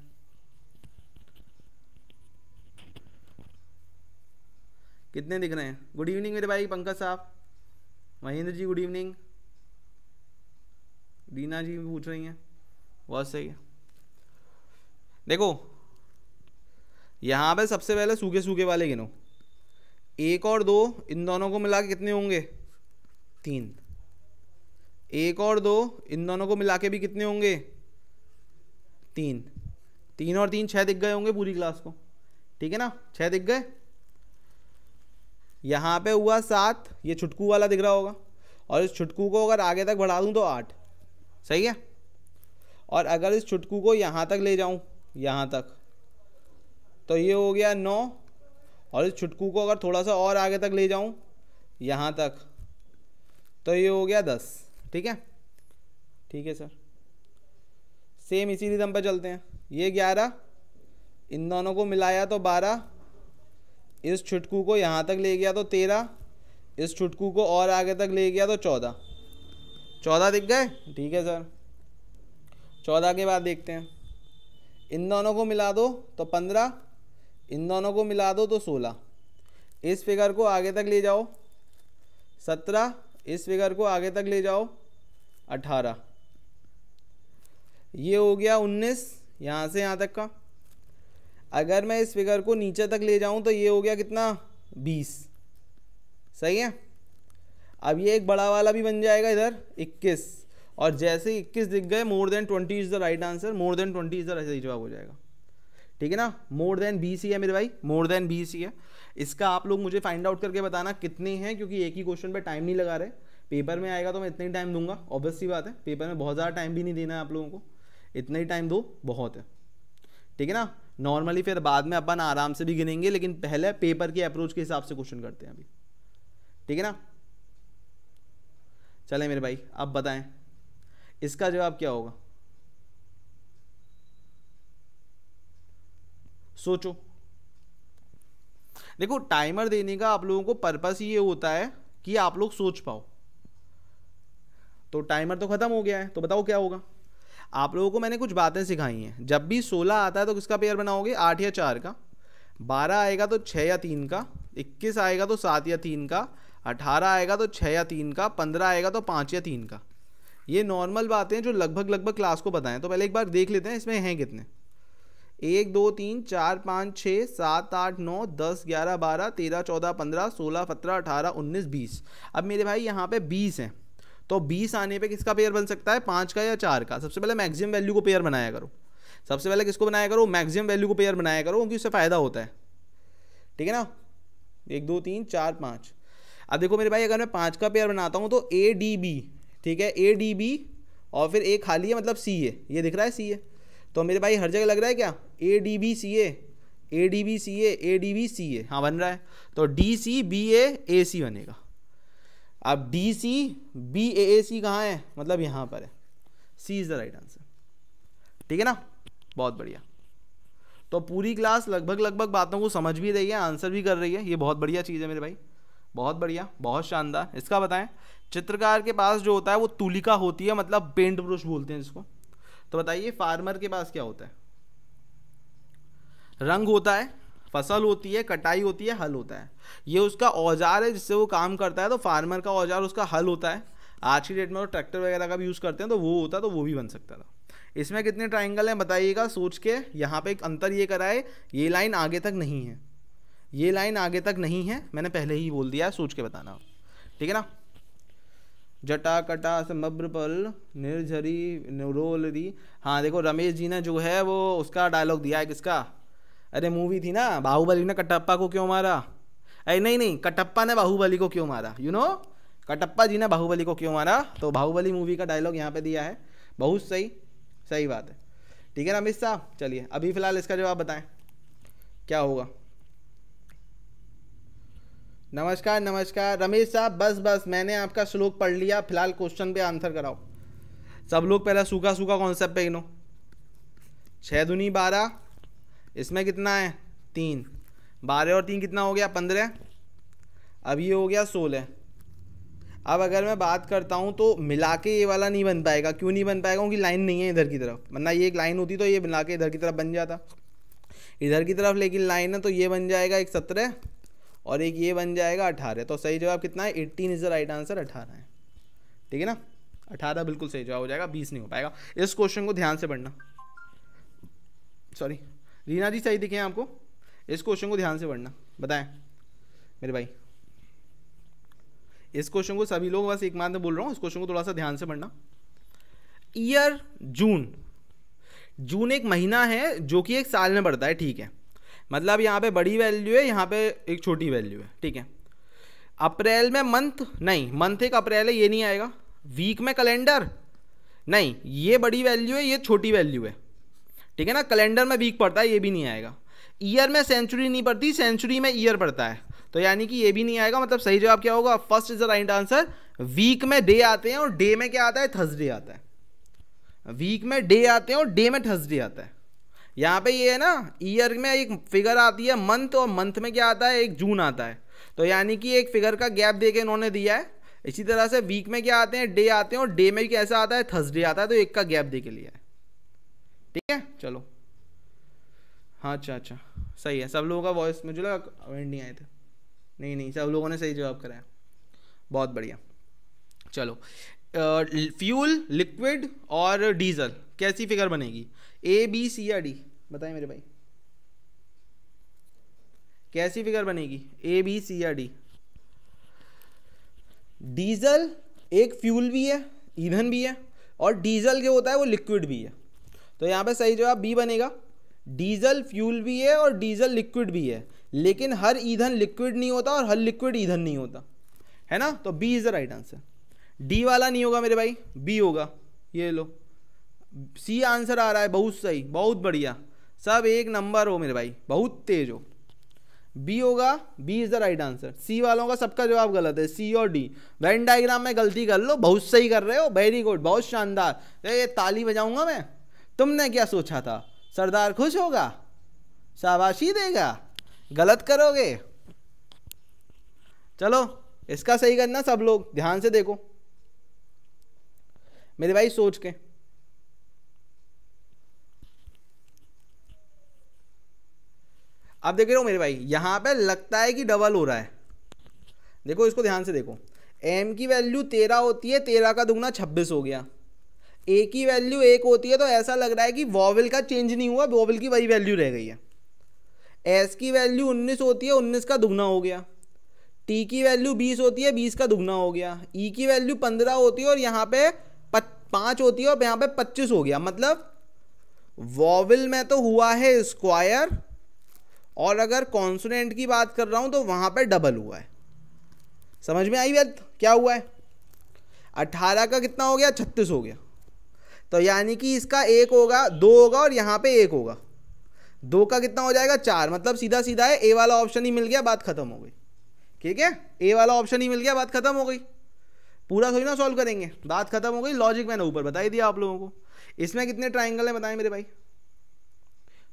कितने दिख रहे हैं गुड इवनिंग मेरे भाई पंकज साहब महेंद्र जी गुड इवनिंग रीना जी भी पूछ रही हैं बहुत सही है देखो यहाँ पे सबसे पहले सूखे सूखे वाले गिनो एक और दो इन दोनों को मिला के कितने होंगे तीन एक और दो इन दोनों को मिला के भी कितने होंगे तीन तीन और तीन छः दिख गए होंगे पूरी क्लास को ठीक है ना छः दिख गए यहाँ पे हुआ सात ये छुटकू वाला दिख रहा होगा और इस छुटकू को अगर आगे तक बढ़ा दूँ तो आठ सही है और अगर इस छुटकू को यहाँ तक ले जाऊँ यहाँ तक तो ये हो गया नौ और इस छुटकू को अगर थोड़ा सा और आगे तक ले जाऊँ यहाँ तक तो ये हो गया दस ठीक है ठीक है सर सेम इसी रिदम पर चलते हैं ये ग्यारह इन दोनों को मिलाया तो बारह इस छुटकू को यहाँ तक ले गया तो तेरह इस छुटकू को और आगे तक ले गया तो चौदह चौदह दिख गए ठीक है सर चौदह के बाद देखते हैं इन दोनों को मिला दो तो पंद्रह इन दोनों को मिला दो तो सोलह इस फिगर को आगे तक ले जाओ सत्रह इस फिगर को आगे तक ले जाओ अठारह ये हो गया उन्नीस यहाँ से यहाँ तक का अगर मैं इस फिगर को नीचे तक ले जाऊँ तो ये हो गया कितना बीस सही है अब ये एक बड़ा वाला भी बन जाएगा इधर इक्कीस और जैसे इक्कीस दिख गए more than twenty is the right answer more than twenty is the सही जवाब हो जाएगा ठीक है ना मोर देन बी सी है मेरे भाई मोर देन बी सी है इसका आप लोग मुझे फाइंड आउट करके बताना कितने हैं क्योंकि एक ही क्वेश्चन पे टाइम नहीं लगा रहे पेपर में आएगा तो मैं इतना ही टाइम दूंगा ऑब्वियस सी बात है पेपर में बहुत ज़्यादा टाइम भी नहीं देना है आप लोगों को इतना ही टाइम दो बहुत है ठीक है ना नॉर्मली फिर बाद में अपन आराम से भी गिनेंगे लेकिन पहले पेपर के अप्रोच के हिसाब से क्वेश्चन करते हैं अभी ठीक है ना चले मेरे भाई अब बताएं इसका जवाब क्या होगा सोचो देखो टाइमर देने का आप लोगों को पर्पस ये होता है कि आप लोग सोच पाओ तो टाइमर तो खत्म हो गया है तो बताओ क्या होगा आप लोगों को मैंने कुछ बातें सिखाई हैं जब भी सोलह आता है तो किसका पेयर बनाओगे आठ या चार का बारह आएगा तो छः या तीन का इक्कीस आएगा तो सात या तीन का अठारह आएगा तो छः या तीन का पंद्रह आएगा तो पाँच या तीन का ये नॉर्मल बातें हैं जो लगभग लगभग क्लास को बताएं तो पहले एक बार देख लेते हैं इसमें हैं कितने एक दो तीन चार पाँच छः सात आठ नौ दस ग्यारह बारह तेरह चौदह पंद्रह सोलह सत्रह अठारह उन्नीस बीस अब मेरे भाई यहाँ पे बीस हैं तो बीस आने पे किसका पेयर बन सकता है पाँच का या चार का सबसे पहले मैक्सिमम वैल्यू को पेयर बनाया करो सबसे पहले किसको बनाया करो मैक्सिमम वैल्यू को पेयर बनाया करो क्योंकि उससे फ़ायदा होता है ठीक है ना एक दो तीन चार पाँच अब देखो मेरे भाई अगर मैं पाँच का पेयर बनाता हूँ तो ए डी बी ठीक है ए डी बी और फिर ए खाली है मतलब सी ए ये दिख रहा है सी ए तो मेरे भाई हर जगह लग रहा है क्या A D B C A A D B C A A D B C A हाँ बन रहा है तो डी सी बी ए ए सी बनेगा अब डी सी बी ए ए सी कहाँ है मतलब यहाँ पर है C is the right answer ठीक है ना बहुत बढ़िया तो पूरी क्लास लगभग लगभग बातों को समझ भी रही है आंसर भी कर रही है ये बहुत बढ़िया चीज़ है मेरे भाई बहुत बढ़िया बहुत शानदार इसका बताएं चित्रकार के पास जो होता है वो तुलिका होती है मतलब पेंट ब्रश बोलते हैं इसको तो बताइए फार्मर के पास क्या होता है रंग होता है फसल होती है कटाई होती है हल होता है ये उसका औजार है जिससे वो काम करता है तो फार्मर का औजार उसका हल होता है आज की डेट में वो ट्रैक्टर वगैरह का भी यूज़ करते हैं तो वो होता तो वो भी बन सकता था इसमें कितने ट्राइंगल हैं बताइएगा सोच के यहाँ पे एक अंतर ये कराए ये लाइन आगे तक नहीं है ये लाइन आगे तक नहीं है मैंने पहले ही बोल दिया है सोच के बताना ठीक है ना जटा कटा समब्रपल निर्झरी नरोलरी हाँ देखो रमेश जी ने जो है वो उसका डायलॉग दिया है किसका अरे मूवी थी ना बाहुबली ने कटप्पा को क्यों मारा अरे नहीं नहीं कटप्पा ने बाहुबली को क्यों मारा यू नो कटप्पा जी ने बाहुबली को क्यों मारा तो बाहुबली मूवी का डायलॉग यहाँ पे दिया है बहुत सही सही बात है ठीक है रमेश साहब चलिए अभी फ़िलहाल इसका जवाब बताएं क्या होगा नमस्कार नमस्कार रमेश साहब बस बस मैंने आपका श्लोक पढ़ लिया फिलहाल क्वेश्चन पे आंसर कराओ सब लोग पहला सूखा सूखा कॉन्सेप्ट पे इनो छः दुनी बारह इसमें कितना है तीन बारह और तीन कितना हो गया पंद्रह अब ये हो गया सोलह अब अगर मैं बात करता हूँ तो मिला के ये वाला नहीं बन पाएगा क्यों नहीं बन पाएगा क्योंकि लाइन नहीं है इधर की तरफ वरना ये एक लाइन होती तो ये मिला के इधर की तरफ बन जाता इधर की तरफ लेकिन लाइन है तो ये बन जाएगा एक सत्रह और एक ये बन जाएगा अठारह तो सही जवाब कितना है eighteen is the right answer अठारह है ठीक है ना अठारह बिल्कुल सही जवाब हो जाएगा बीस नहीं हो पाएगा इस क्वेश्चन को ध्यान से पढ़ना सॉरी रीना जी सही दिखे आपको इस क्वेश्चन को ध्यान से पढ़ना बताएं मेरे भाई इस क्वेश्चन को सभी लोग बस एक मात्र में बोल रहा हूँ इस क्वेश्चन को थोड़ा सा ध्यान से पढ़ना ईयर जून जून एक महीना है जो कि एक साल में बढ़ता है ठीक है मतलब यहाँ पे बड़ी वैल्यू है यहाँ पे एक छोटी वैल्यू है ठीक है अप्रैल में मंथ नहीं मंथ एक अप्रैल है ये नहीं आएगा वीक में कैलेंडर नहीं ये बड़ी वैल्यू है ये छोटी वैल्यू है ठीक है ना कैलेंडर में वीक पड़ता है ये भी नहीं आएगा ईयर में सेंचुरी नहीं पड़ती सेंचुरी में ईयर पड़ता है तो यानी कि ये भी नहीं आएगा मतलब सही जवाब क्या होगा first is the right answer week में डे आते हैं और डे में क्या आता है थर्सडे आता है वीक में डे आते हैं और डे में थर्सडे आता है यहाँ पे ये है ना ईयर में एक फिगर आती है मंथ और मंथ में क्या आता है एक जून आता है तो यानी कि एक फिगर का गैप दे के इन्होंने दिया है इसी तरह से वीक में क्या आते हैं डे आते हैं और डे में कैसा आता है थर्सडे आता है तो एक का गैप दे के लिया है ठीक है चलो हाँ अच्छा अच्छा सही है सब लोगों का वॉइस मुझे लगा कमेंट नहीं आए थे नहीं नहीं सब लोगों ने सही जवाब कराया बहुत बढ़िया चलो फ्यूल लिक्विड और डीजल कैसी फिगर बनेगी ए बी सी या डी बताए मेरे भाई कैसी फिगर बनेगी ए बी सी या डी डीजल एक फ्यूल भी है ईंधन भी है और डीजल जो होता है वो लिक्विड भी है तो यहाँ पे सही जवाब बी बनेगा डीजल फ्यूल भी है और डीजल लिक्विड भी है लेकिन हर ईंधन लिक्विड नहीं होता और हर लिक्विड ईंधन नहीं होता है ना तो B is the right answer D वाला नहीं होगा मेरे भाई बी होगा ये लो सी आंसर आ रहा है बहुत सही बहुत बढ़िया सब एक नंबर हो मेरे भाई बहुत तेज हो बी होगा B is the right answer C वालों का सबका जवाब गलत है सी और डी वेन डायग्राम में गलती कर लो बहुत सही कर रहे हो वेरी गुड बहुत शानदार ये ताली बजाऊंगा मैं तुमने क्या सोचा था सरदार खुश होगा शाबाशी देगा गलत करोगे चलो इसका सही करना सब लोग ध्यान से देखो मेरे भाई सोच के अब देख रहे हो मेरे भाई यहाँ पे लगता है कि डबल हो रहा है देखो इसको ध्यान से देखो एम की वैल्यू तेरह होती है तेरह का दुगना छब्बीस हो गया ए की वैल्यू एक होती है तो ऐसा लग रहा है कि वॉवल का चेंज नहीं हुआ वॉवल की वही वैल्यू रह गई है एस की वैल्यू उन्नीस होती है उन्नीस का दुगना हो गया टी की वैल्यू बीस होती है बीस का दुगना हो गया ई e की वैल्यू पंद्रह होती है और यहाँ पे पाँच होती है और यहाँ पे पच्चीस हो गया मतलब वॉवल में तो हुआ है स्क्वायर और अगर कॉन्सोनेंट की बात कर रहा हूँ तो वहाँ पर डबल हुआ है समझ में आई बात क्या हुआ है अट्ठारह का कितना हो गया छत्तीस हो गया तो यानी कि इसका एक होगा दो होगा और यहाँ पे एक होगा दो का कितना हो जाएगा चार मतलब सीधा सीधा है ए वाला ऑप्शन ही मिल गया बात खत्म हो गई ठीक है ए वाला ऑप्शन ही मिल गया बात खत्म हो गई पूरा थोड़ी ना सॉल्व करेंगे बात खत्म हो गई लॉजिक मैंने ऊपर बता ही दिया आप लोगों को इसमें कितने ट्राइंगल हैं बताएं मेरे भाई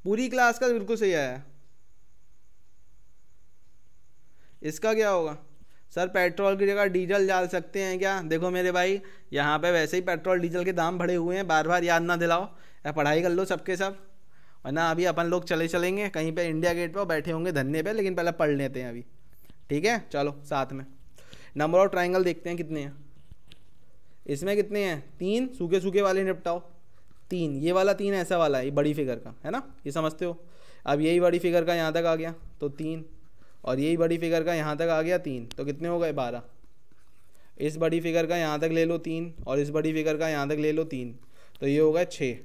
पूरी क्लास का तो बिल्कुल सही आया है इसका क्या होगा सर पेट्रोल की जगह डीजल डाल सकते हैं क्या देखो मेरे भाई यहाँ पे वैसे ही पेट्रोल डीजल के दाम बढ़े हुए हैं बार बार याद ना दिलाओ या पढ़ाई कर लो सबके सब वरना अभी अपन लोग चले चलेंगे कहीं पे इंडिया गेट पे बैठे होंगे धन्य पे लेकिन पहले पढ़ लेते हैं अभी ठीक है चलो साथ में नंबर ऑफ ट्राइंगल देखते हैं कितने हैं इसमें कितने हैं तीन सूखे सूखे वाले निपटाओ तीन ये वाला तीन ऐसा वाला है ये बड़ी फिगर का है ना ये समझते हो अब यही बड़ी फिगर का यहाँ तक आ गया तो तीन और यही बड़ी फिगर का यहाँ तक आ गया तीन तो कितने हो गए बारह इस बड़ी फिगर का यहाँ तक ले लो तीन और इस बड़ी फिगर का यहाँ तक ले लो तीन तो ये हो गए छः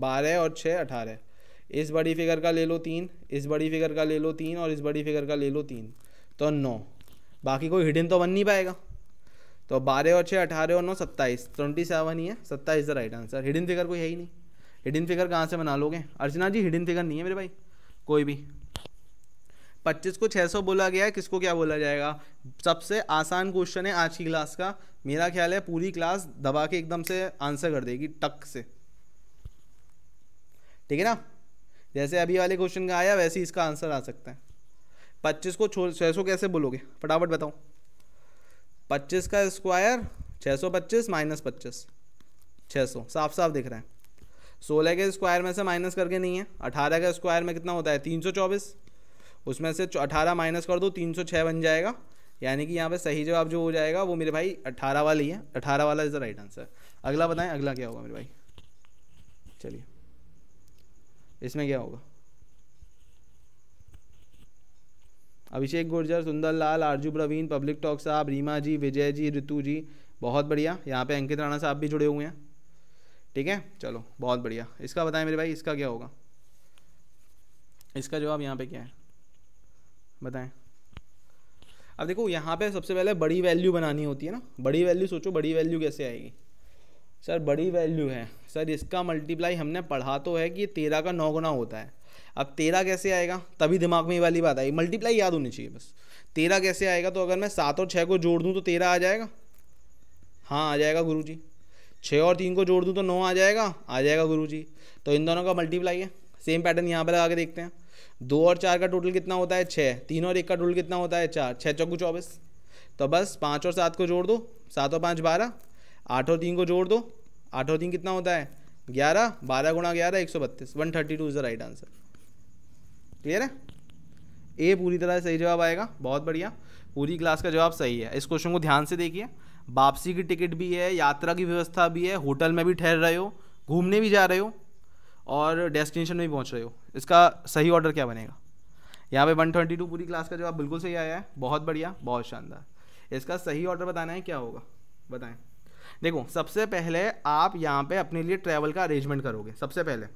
बारह और छः अठारह इस बड़ी फिगर का ले लो तीन इस बड़ी फिगर का ले लो तीन और इस बड़ी फिगर का ले लो तीन तो नौ बाकी कोई हिडन तो बन नहीं पाएगा तो बारह और छः अठारह और नौ सत्ताईस ट्वेंटी सेवन ही है सत्ताईस the right answer hidden figure कोई है ही नहीं हिडन फिगर कहाँ से बना लोगे अर्चना जी हिडन फिगर नहीं है मेरे भाई कोई भी 25 को 600 बोला गया है किसको क्या बोला जाएगा सबसे आसान क्वेश्चन है आज की क्लास का मेरा ख्याल है पूरी क्लास दबा के एकदम से आंसर कर देगी टक से ठीक है ना जैसे अभी वाले क्वेश्चन का आया वैसे इसका आंसर आ सकता है पच्चीस को छो सौ कैसे बोलोगे फटाफट बताओ पच्चीस का स्क्वायर छः सौ पच्चीस माइनस पच्चीस छः सौ साफ साफ दिख रहा है सोलह के स्क्वायर में से माइनस करके नहीं है अठारह का स्क्वायर में कितना होता है तीन सौ चौबीस उसमें से अठारह माइनस कर दो तीन सौ छः बन जाएगा यानी कि यहाँ पे सही जवाब जो हो जाएगा वो मेरे भाई अट्ठारह वाला ही है अठारह वाला इज़ द राइट आंसर अगला बताएं अगला क्या होगा मेरे भाई चलिए इसमें क्या होगा अभिषेक गुर्जर सुंदर लाल आरजू प्रवीण पब्लिक टॉक साहब रीमा जी विजय जी ऋतु जी बहुत बढ़िया यहाँ पे अंकित राणा साहब भी जुड़े हुए हैं ठीक है चलो बहुत बढ़िया इसका बताएं मेरे भाई इसका क्या होगा इसका जवाब यहाँ पे क्या है बताएं अब देखो यहाँ पे सबसे पहले बड़ी वैल्यू बनानी होती है ना बड़ी वैल्यू सोचो बड़ी वैल्यू कैसे आएगी सर बड़ी वैल्यू है सर इसका मल्टीप्लाई हमने पढ़ा तो है कि तेरह का नौ गुना होता है अब तेरह कैसे आएगा तभी दिमाग में ये वाली बात आई मल्टीप्लाई याद होनी चाहिए बस तेरह कैसे आएगा तो अगर मैं सात और छः को जोड़ दूँ तो तेरह आ जाएगा हाँ आ जाएगा गुरु जी छः और तीन को जोड़ दूँ तो नौ आ जाएगा आ जाएगा गुरु जी तो इन दोनों का मल्टीप्लाई है सेम पैटर्न यहाँ पर लगा के देखते हैं दो और चार का टोटल कितना होता है छः तीन और एक का टोटल कितना होता है चार छः चौकू चौबीस तो बस पाँच और सात को जोड़ दो सात और पाँच बारह आठ और तीन को जोड़ दो आठ और तीन कितना होता है ग्यारह बारह गुणा ग्यारह एक सौ बत्तीस one thirty two is the right answer clear है ए पूरी तरह से सही जवाब आएगा बहुत बढ़िया पूरी क्लास का जवाब सही है इस क्वेश्चन को ध्यान से देखिए वापसी की टिकट भी है यात्रा की व्यवस्था भी है होटल में भी ठहर रहे हो घूमने भी जा रहे हो और डेस्टिनेशन में भी पहुँच रहे हो इसका सही ऑर्डर क्या बनेगा यहाँ पे 122 पूरी क्लास का जवाब बिल्कुल सही आया है बहुत बढ़िया बहुत शानदार इसका सही ऑर्डर बताना है क्या होगा बताएं देखो सबसे पहले आप यहाँ पे अपने लिए ट्रैवल का अरेंजमेंट करोगे सबसे पहले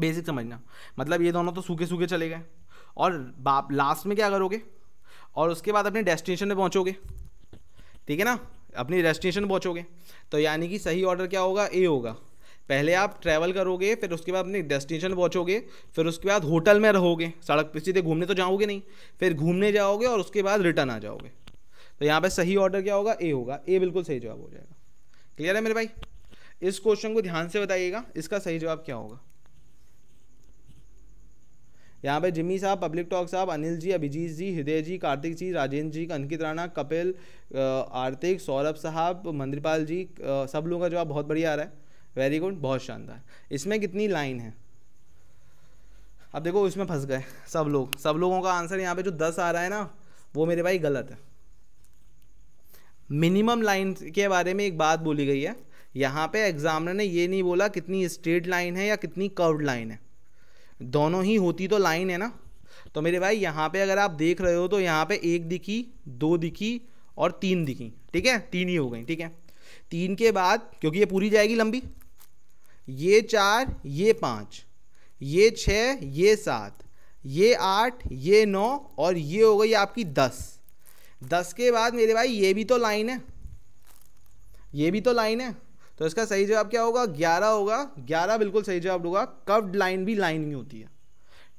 बेसिक समझना मतलब ये दोनों तो सूखे सूखे चले गए और बाप लास्ट में क्या करोगे और उसके बाद अपने डेस्टिनेशन में पहुँचोगे ठीक है ना अपनी डेस्टिनेशन पहुँचोगे तो यानी कि सही ऑर्डर क्या होगा ए होगा पहले आप ट्रैवल करोगे फिर उसके बाद अपने डेस्टिनेशन पहुँचोगे फिर उसके बाद होटल में रहोगे सड़क पर सीधे घूमने तो जाओगे नहीं फिर घूमने जाओगे और उसके बाद रिटर्न आ जाओगे तो यहाँ पर सही ऑर्डर क्या होगा ए होगा ए बिल्कुल सही जवाब हो जाएगा क्लियर है मेरे भाई इस क्वेश्चन को ध्यान से बताइएगा इसका सही जवाब क्या होगा यहाँ पे जिमी साहब पब्लिक टॉक साहब अनिल जी अभिजीत जी हृदय जी कार्तिक जी राजेंद्र जी अंकित राणा कपिल आर्तिक सौरभ साहब मंद्रीपाल जी सब लोगों का जवाब बहुत बढ़िया आ रहा है वेरी गुड बहुत शानदार इसमें कितनी लाइन है अब देखो इसमें फंस गए सब लोग सब लोगों का आंसर यहाँ पे जो दस आ रहा है ना वो मेरे भाई गलत है मिनिमम लाइन के बारे में एक बात बोली गई है यहाँ पे एग्जामिनर ने ये नहीं बोला कितनी स्ट्रेट लाइन है या कितनी कर्व्ड लाइन है दोनों ही होती तो लाइन है ना तो मेरे भाई यहाँ पे अगर आप देख रहे हो तो यहाँ पे एक दिखी दो दिखी और तीन दिखी ठीक है तीन ही हो गई ठीक है तीन के बाद क्योंकि ये पूरी जाएगी लंबी ये चार ये पाँच ये छः ये सात ये आठ ये नौ और ये हो गई आपकी दस दस के बाद मेरे भाई ये भी तो लाइन है ये भी तो लाइन है तो इसका सही जवाब क्या होगा ग्यारह होगा ग्यारह बिल्कुल सही जवाब होगा कर्व्ड लाइन भी लाइन ही होती है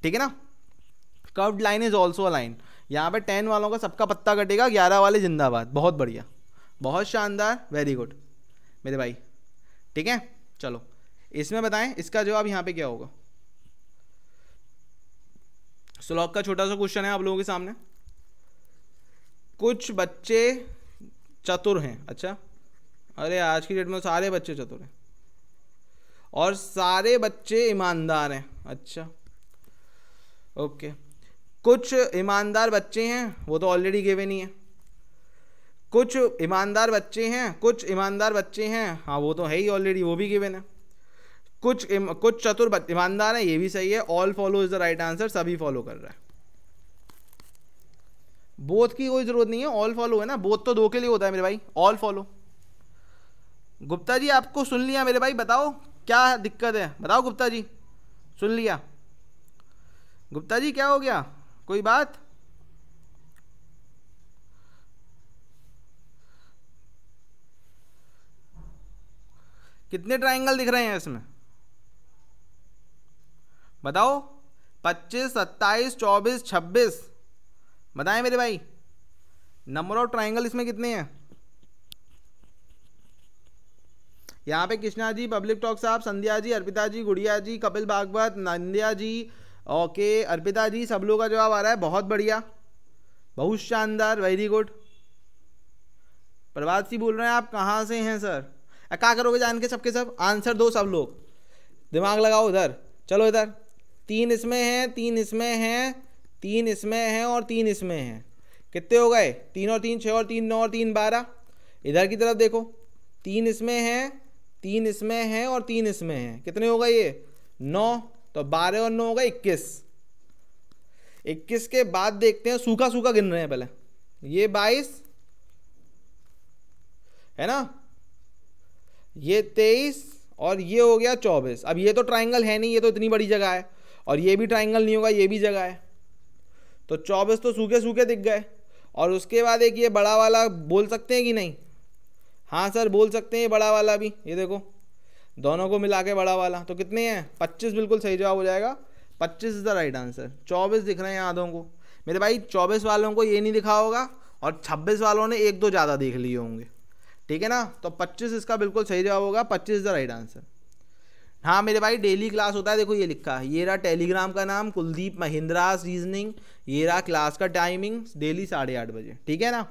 ठीक है ना curved line is also a line यहाँ पे टेन वालों का सबका पत्ता कटेगा ग्यारह वाले जिंदाबाद बहुत बढ़िया बहुत शानदार वेरी गुड मेरे भाई ठीक है चलो इसमें बताएं इसका जवाब यहाँ पे क्या होगा स्लॉक का छोटा सा क्वेश्चन है आप लोगों के सामने कुछ बच्चे चतुर हैं अच्छा अरे आज की डेट में सारे बच्चे चतुर हैं और सारे बच्चे ईमानदार हैं अच्छा ओके कुछ ईमानदार बच्चे हैं वो तो ऑलरेडी गेवे ही है कुछ ईमानदार बच्चे हैं कुछ ईमानदार बच्चे हैं हाँ वो तो है ही ऑलरेडी वो भी गिवन है कुछ इम, कुछ चतुर ईमानदार है ये भी सही है all follow is the right answer सभी फॉलो कर रहा है बोथ की कोई जरूरत नहीं है ऑल फॉलो है ना बोथ तो दो के लिए होता है मेरे भाई ऑल फॉलो गुप्ता जी आपको सुन लिया मेरे भाई बताओ क्या दिक्कत है बताओ गुप्ता जी सुन लिया गुप्ता जी क्या हो गया कोई बात कितने ट्राइंगल दिख रहे हैं इसमें बताओ पच्चीस सत्ताईस चौबीस छब्बीस बताएं मेरे भाई नंबर ऑफ ट्राइंगल इसमें कितने हैं यहाँ पे कृष्णा जी पब्लिक टॉक साहब संध्या जी अर्पिता जी गुड़िया जी कपिल भागवत नंदिया जी ओके अर्पिता जी सब लोगों का जवाब आ रहा है बहुत बढ़िया बहुत शानदार वेरी गुड प्रभात जी बोल रहे हैं आप कहाँ से हैं सर क्या करोगे जान के सबके सब आंसर दो सब लोग दिमाग लगाओ उधर चलो इधर तीन इसमें हैं तीन इसमें हैं तीन इसमें हैं और तीन इसमें हैं कितने हो गए तीन और तीन छः और तीन नौ और तीन बारह इधर की तरफ देखो तीन इसमें हैं तीन इसमें हैं और तीन इसमें हैं कितने हो गए ये नौ तो बारह और नौ हो गए इक्कीस इक्कीस के बाद देखते हैं सूखा सूखा गिन रहे हैं पहले ये बाईस है ना ये तेईस और ये हो गया चौबीस अब ये तो ट्राइंगल है नहीं ये तो इतनी बड़ी जगह है और ये भी ट्राइंगल नहीं होगा ये भी जगह है तो चौबीस तो सूखे सूखे दिख गए और उसके बाद एक ये बड़ा वाला बोल सकते हैं कि नहीं हाँ सर बोल सकते हैं ये बड़ा वाला भी ये देखो दोनों को मिला के बड़ा वाला तो कितने हैं पच्चीस बिल्कुल सही जवाब हो जाएगा पच्चीस इज़ द राइट आंसर चौबीस दिख रहे हैं आधों को मेरे भाई चौबीस वालों को ये नहीं दिखा होगा और छब्बीस वालों ने एक दो ज़्यादा देख लिए होंगे ठीक है ना तो पच्चीस इसका बिल्कुल सही जवाब होगा पच्चीस इज़ द राइट आंसर हाँ मेरे भाई डेली क्लास होता है देखो ये लिखा है ये रहा टेलीग्राम का नाम कुलदीप महिंद्रा रीजनिंग ये रहा क्लास का टाइमिंग डेली साढ़े आठ बजे ठीक है ना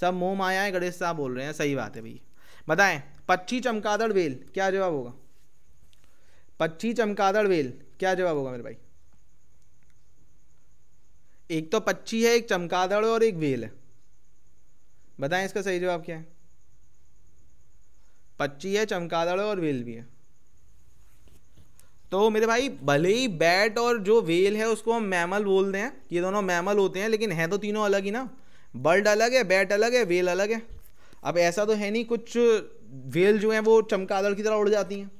सब मोह माया है गणेश साहब बोल रहे हैं सही बात है भाई बताएं पच्ची चमकादड़ वेल क्या जवाब होगा पच्ची चमकादड़ वेल क्या जवाब होगा मेरे भाई एक तो पच्ची है एक चमकादड़ और एक वेल है बताएं इसका सही जवाब क्या है पच्ची है चमकादड़ और वेल भी है तो मेरे भाई भले ही बैट और जो वेल है उसको हम मैमल बोलते हैं ये दोनों मैमल होते हैं लेकिन हैं तो तीनों अलग ही ना बर्ड अलग है बैट अलग है वेल अलग है अब ऐसा तो है नहीं कुछ वेल जो है वो चमकादड़ की तरह उड़ जाती हैं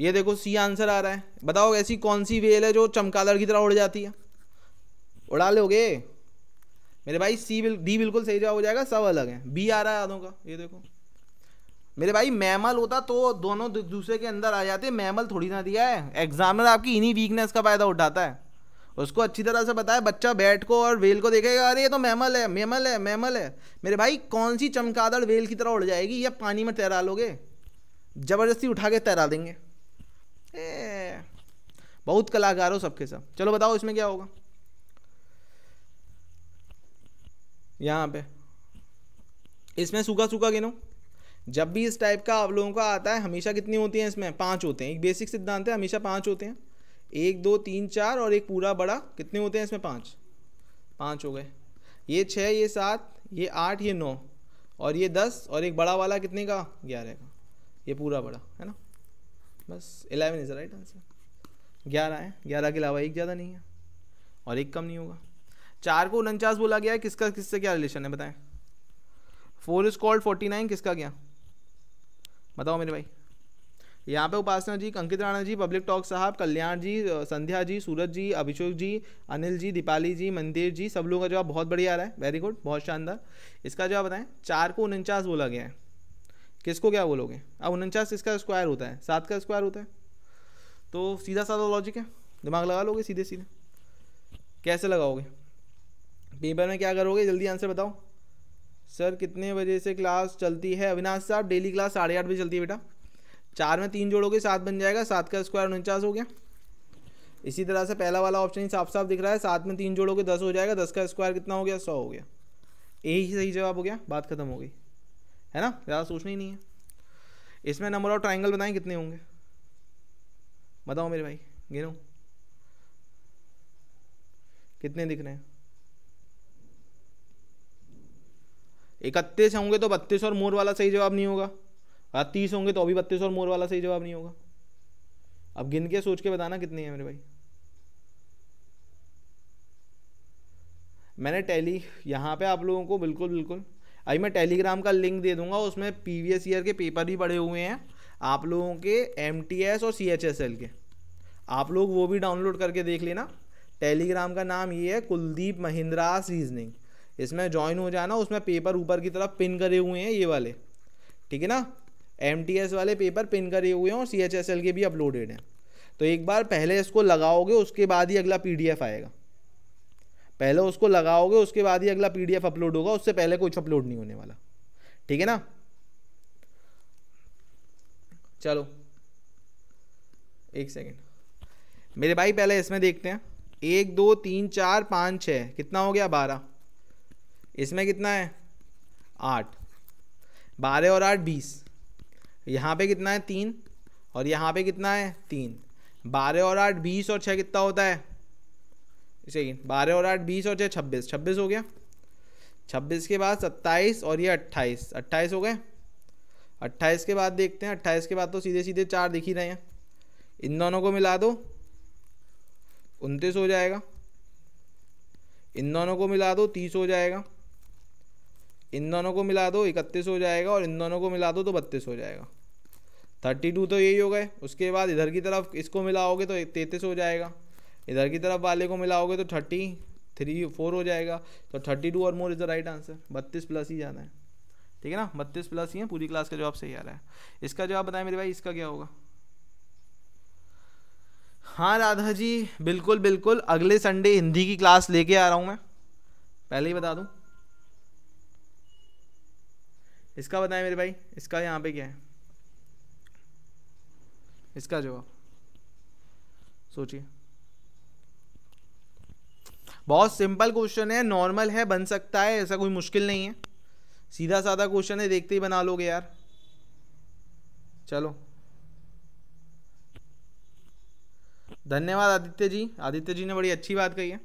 ये देखो सी आंसर आ रहा है बताओ ऐसी कौन सी वेल है जो चमकादड़ की तरह उड़ जाती है उड़ा लोगे मेरे भाई सी बिल डी बिल्कुल सही जवाब हो जाएगा सब अलग है बी आ रहा है आधों का ये देखो मेरे भाई मैमल होता तो दोनों दूसरे के अंदर आ जाते मैमल थोड़ी ना दिया है एग्जामिनर आपकी इन्हीं वीकनेस का फ़ायदा उठाता है उसको अच्छी तरह से बताया बच्चा बैट को और वेल को देखेगा अरे ये तो मैमल है मैमल है मैमल है मेरे भाई कौन सी चमकादड़ वेल की तरह उड़ जाएगी या पानी में तैरा लोगे ज़बरदस्ती उठा के तैरा देंगे ए, बहुत कलाकार हो सबके सब चलो बताओ इसमें क्या होगा यहाँ पे इसमें सूखा सूखा गिनो जब भी इस टाइप का आप लोगों का आता है हमेशा कितने होते हैं इसमें पाँच होते हैं एक बेसिक सिद्धांत है हमेशा पाँच होते हैं एक दो तीन चार और एक पूरा बड़ा कितने होते हैं इसमें पाँच पाँच हो गए ये छः ये सात ये आठ ये नौ और ये दस और एक बड़ा वाला कितने का ग्यारह का ये पूरा बड़ा है ना बस इलेवन इज़ राइट आंसर ग्यारह है ग्यारह के अलावा एक ज़्यादा नहीं है और एक कम नहीं होगा चार को उनचास बोला गया है किसका किससे क्या रिलेशन है बताएं four is called forty nine किसका क्या बताओ मेरे भाई यहाँ पे उपासना जी अंकित राणा जी पब्लिक टॉक साहब कल्याण जी संध्या जी सूरज जी अभिषेक जी अनिल जी दीपाली जी मंदिर जी सब लोगों का जवाब बहुत बढ़िया आ रहा है वेरी गुड बहुत शानदार इसका जवाब बताएं चार को उनचास बोला गया है किसको क्या बोलोगे अब उनचास किसका स्क्वायर होता है सात का स्क्वायर होता है तो सीधा साधा लॉजिक है दिमाग लगा लोगे सीधे सीधे कैसे लगाओगे पेपर में क्या करोगे जल्दी आंसर बताओ सर कितने बजे से क्लास चलती है अविनाश साहब डेली क्लास साढ़े आठ बजे चलती है बेटा चार में तीन जोड़ोगे सात बन जाएगा सात का स्क्वायर उनचास हो गया इसी तरह से पहला वाला ऑप्शन ही साफ साफ दिख रहा है सात में तीन जोड़ोगे दस हो जाएगा दस का स्क्वायर कितना हो गया सौ हो गया यही सही जवाब हो गया बात खत्म हो गई है ना ज़्यादा सोचना ही नहीं है इसमें नंबर और ट्राइंगल बताएं कितने होंगे बताओ मेरे भाई गिनो कितने दिख रहे हैं इकतीस होंगे तो बत्तीस और मोर वाला सही जवाब नहीं होगा और हाँ, तीस होंगे तो अभी बत्तीस और मोर वाला सही जवाब नहीं होगा अब गिन के सोच के बताना कितनी है मेरे भाई मैंने टैली यहाँ पे आप लोगों को बिल्कुल बिल्कुल अभी मैं टेलीग्राम का लिंक दे दूंगा उसमें एस ईयर के पेपर भी पड़े हुए हैं आप लोगों के एम और सी के आप लोग वो भी डाउनलोड करके देख लेना टेलीग्राम का नाम ये है कुलदीप महिंद्रास रीजनिंग इसमें ज्वाइन हो जाना उसमें पेपर ऊपर की तरफ पिन करे हुए हैं ये वाले ठीक है ना एम वाले पेपर पिन करे हुए हैं और सी के भी अपलोडेड हैं तो एक बार पहले इसको लगाओगे उसके बाद ही अगला पी आएगा पहले उसको लगाओगे उसके बाद ही अगला पी अपलोड होगा उससे पहले कुछ अपलोड नहीं होने वाला ठीक है ना चलो एक सेकेंड मेरे भाई पहले इसमें देखते हैं एक दो तीन चार पाँच छः कितना हो गया बारह इसमें कितना है आठ बारह और आठ बीस यहाँ पे कितना है तीन और यहाँ पे कितना है तीन बारह और आठ बीस और छः कितना होता है सही बारह और आठ बीस और छः छब्बीस छब्बीस हो गया छब्बीस के बाद सत्ताईस और ये अट्ठाईस अट्ठाईस हो गए अट्ठाईस के बाद देखते हैं अट्ठाईस के बाद तो सीधे सीधे चार दिख ही रहे हैं इन दोनों को मिला दो उनतीस हो जाएगा इन दोनों को मिला दो तीस हो जाएगा इन दोनों को मिला दो इकतीस हो जाएगा और इन दोनों को मिला दो तो बत्तीस हो जाएगा थर्टी टू तो यही हो गए उसके बाद इधर की तरफ इसको मिलाओगे तो तैंतीस हो जाएगा इधर की तरफ वाले को मिलाओगे तो थर्टी थ्री फोर हो जाएगा तो थर्टी टू और more is the right answer बत्तीस प्लस ही जाना है ठीक है ना बत्तीस प्लस ही है पूरी क्लास का जवाब सही आ रहा है इसका जवाब बताएं मेरे भाई इसका क्या होगा हाँ राधा जी बिल्कुल बिल्कुल अगले संडे हिंदी की क्लास लेके आ रहा हूँ मैं पहले ही बता दूँ इसका बताएं मेरे भाई इसका यहाँ पे क्या है इसका जवाब सोचिए बहुत सिंपल क्वेश्चन है नॉर्मल है बन सकता है ऐसा कोई मुश्किल नहीं है सीधा साधा क्वेश्चन है देखते ही बना लोगे यार चलो धन्यवाद आदित्य जी आदित्य जी ने बड़ी अच्छी बात कही है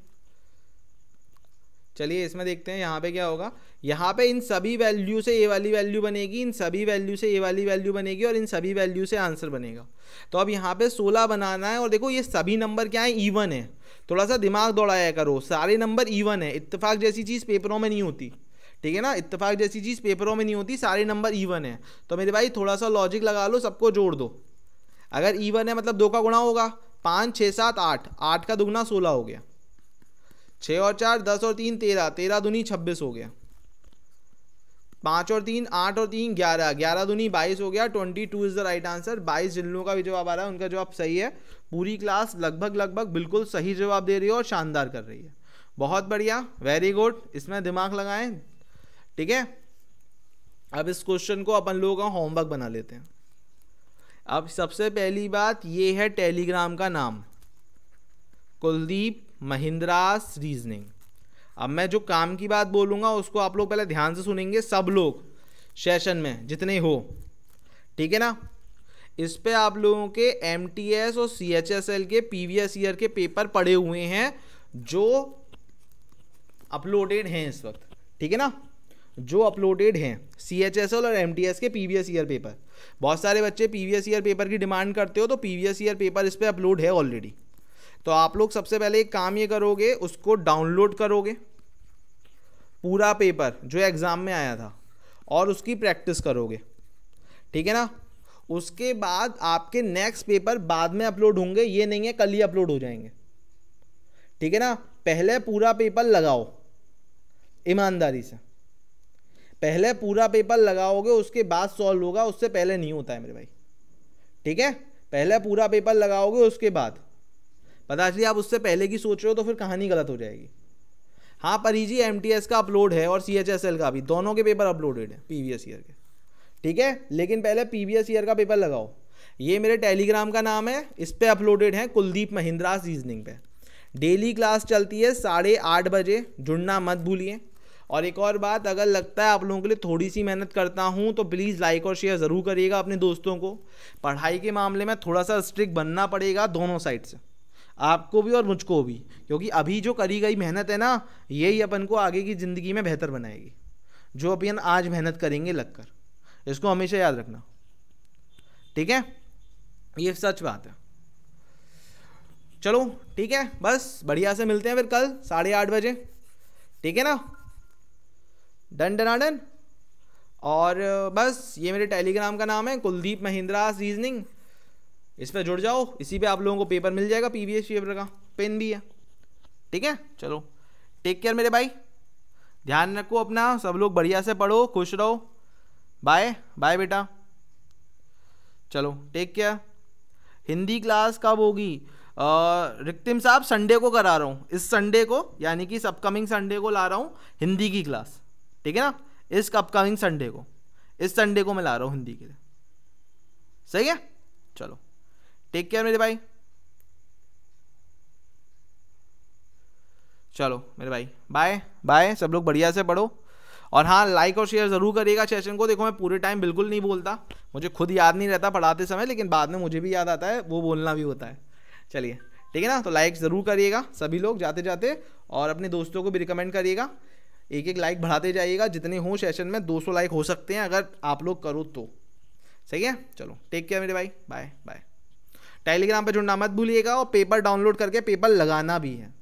चलिए इसमें देखते हैं यहाँ पे क्या होगा यहाँ पे इन सभी वैल्यू से ये वाली वैल्यू बनेगी इन सभी वैल्यू से ये वाली वैल्यू बनेगी और इन सभी वैल्यू से आंसर बनेगा तो अब यहाँ पे 16 बनाना है और देखो ये सभी नंबर क्या है ईवन है थोड़ा सा दिमाग दौड़ाया करो सारे नंबर ईवन है इतफाक जैसी चीज़ पेपरों में नहीं होती ठीक है ना इतफाक जैसी चीज़ पेपरों में नहीं होती सारे नंबर ईवन है तो मेरे भाई थोड़ा सा लॉजिक लगा लो सबको जोड़ दो अगर ईवन है मतलब दो का गुणा होगा पाँच छः सात आठ आठ का दुगना सोलह हो गया छः और चार दस और तीन तेरह तेरह दुनी छब्बीस हो गया पाँच और तीन आठ और तीन ग्यारह ग्यारह दूनी बाईस हो गया twenty two is the right answer बाईस जिन लोगों का भी जवाब आ रहा है उनका जवाब सही है पूरी क्लास लगभग लगभग बिल्कुल सही जवाब दे रही है और शानदार कर रही है बहुत बढ़िया वेरी गुड इसमें दिमाग लगाएं ठीक है अब इस क्वेश्चन को अपन लोगों का होमवर्क बना लेते हैं अब सबसे पहली बात ये है टेलीग्राम का नाम कुलदीप महिंद्रास रीजनिंग अब मैं जो काम की बात बोलूँगा उसको आप लोग पहले ध्यान से सुनेंगे सब लोग सेशन में जितने हो ठीक है ना इस पर आप लोगों के एम और सी एच एस एल के पी वी एस ईयर के पेपर पड़े हुए हैं जो अपलोडेड हैं इस वक्त ठीक है ना जो अपलोडेड हैं सी एच एस एल और एम टी एस के previous year paper बहुत सारे बच्चे previous year paper की डिमांड करते हो तो previous year paper इस पर अपलोड है ऑलरेडी तो आप लोग सबसे पहले एक काम ये करोगे उसको डाउनलोड करोगे पूरा पेपर जो एग्ज़ाम में आया था और उसकी प्रैक्टिस करोगे ठीक है ना उसके बाद आपके नेक्स्ट पेपर बाद में अपलोड होंगे ये नहीं है कल ही अपलोड हो जाएंगे ठीक है ना पहले पूरा पेपर लगाओ ईमानदारी से पहले पूरा पेपर लगाओगे उसके बाद सॉल्व होगा उससे पहले नहीं होता है मेरे भाई ठीक है पहले पूरा पेपर लगाओगे उसके बाद पता चलिए आप उससे पहले की सोच रहे हो तो फिर कहानी गलत हो जाएगी हाँ परीजी एम e का अपलोड है और सी का भी दोनों के पेपर अपलोडेड है एस ईयर के ठीक है लेकिन पहले एस ईयर का पेपर लगाओ ये मेरे टेलीग्राम का नाम है इस पर अपलोडेड है कुलदीप महिंद्रास रीजनिंग पे डेली क्लास चलती है साढ़े आठ बजे जुड़ना मत भूलिए और एक और बात अगर लगता है आप लोगों के लिए थोड़ी सी मेहनत करता हूँ तो प्लीज़ लाइक और शेयर ज़रूर करिएगा अपने दोस्तों को पढ़ाई के मामले में थोड़ा सा स्ट्रिक्ट बनना पड़ेगा दोनों साइड से आपको भी और मुझको भी क्योंकि अभी जो करी गई मेहनत है ना यही अपन को आगे की ज़िंदगी में बेहतर बनाएगी जो अपन आज मेहनत करेंगे लगकर इसको हमेशा याद रखना ठीक है ये सच बात है चलो ठीक है बस बढ़िया से मिलते हैं फिर कल साढ़े आठ बजे ठीक है ना डन डना डन और बस ये मेरे टेलीग्राम का नाम है कुलदीप महिंद्रा सीजनिंग इस पर जुड़ जाओ इसी पे आप लोगों को पेपर मिल जाएगा पी पेपर का पेन भी है ठीक है चलो टेक केयर मेरे भाई ध्यान रखो अपना सब लोग बढ़िया से पढ़ो खुश रहो बाय बाय बेटा चलो टेक केयर हिंदी क्लास कब होगी रिक्तिम साहब संडे को करा रहा हूँ इस संडे को यानी कि इस अपकमिंग संडे को ला रहा हूँ हिंदी की क्लास ठीक है ना इस अपकमिंग संडे को इस संडे को मैं ला रहा हूँ हिंदी के लिए सही है चलो टेक केयर मेरे भाई चलो मेरे भाई बाय बाय सब लोग बढ़िया से पढ़ो और हाँ लाइक और शेयर ज़रूर करिएगा सेशन को देखो मैं पूरे टाइम बिल्कुल नहीं बोलता मुझे खुद याद नहीं रहता पढ़ाते समय लेकिन बाद में मुझे भी याद आता है वो बोलना भी होता है चलिए ठीक है ना तो लाइक ज़रूर करिएगा सभी लोग जाते जाते और अपने दोस्तों को भी रिकमेंड करिएगा एक एक लाइक बढ़ाते जाइएगा जितने हों सेशन में दो लाइक हो सकते हैं अगर आप लोग करो तो सही है चलो टेक केयर मेरे भाई बाय बाय टेलीग्राम पर जुड़ना मत भूलिएगा और पेपर डाउनलोड करके पेपर लगाना भी है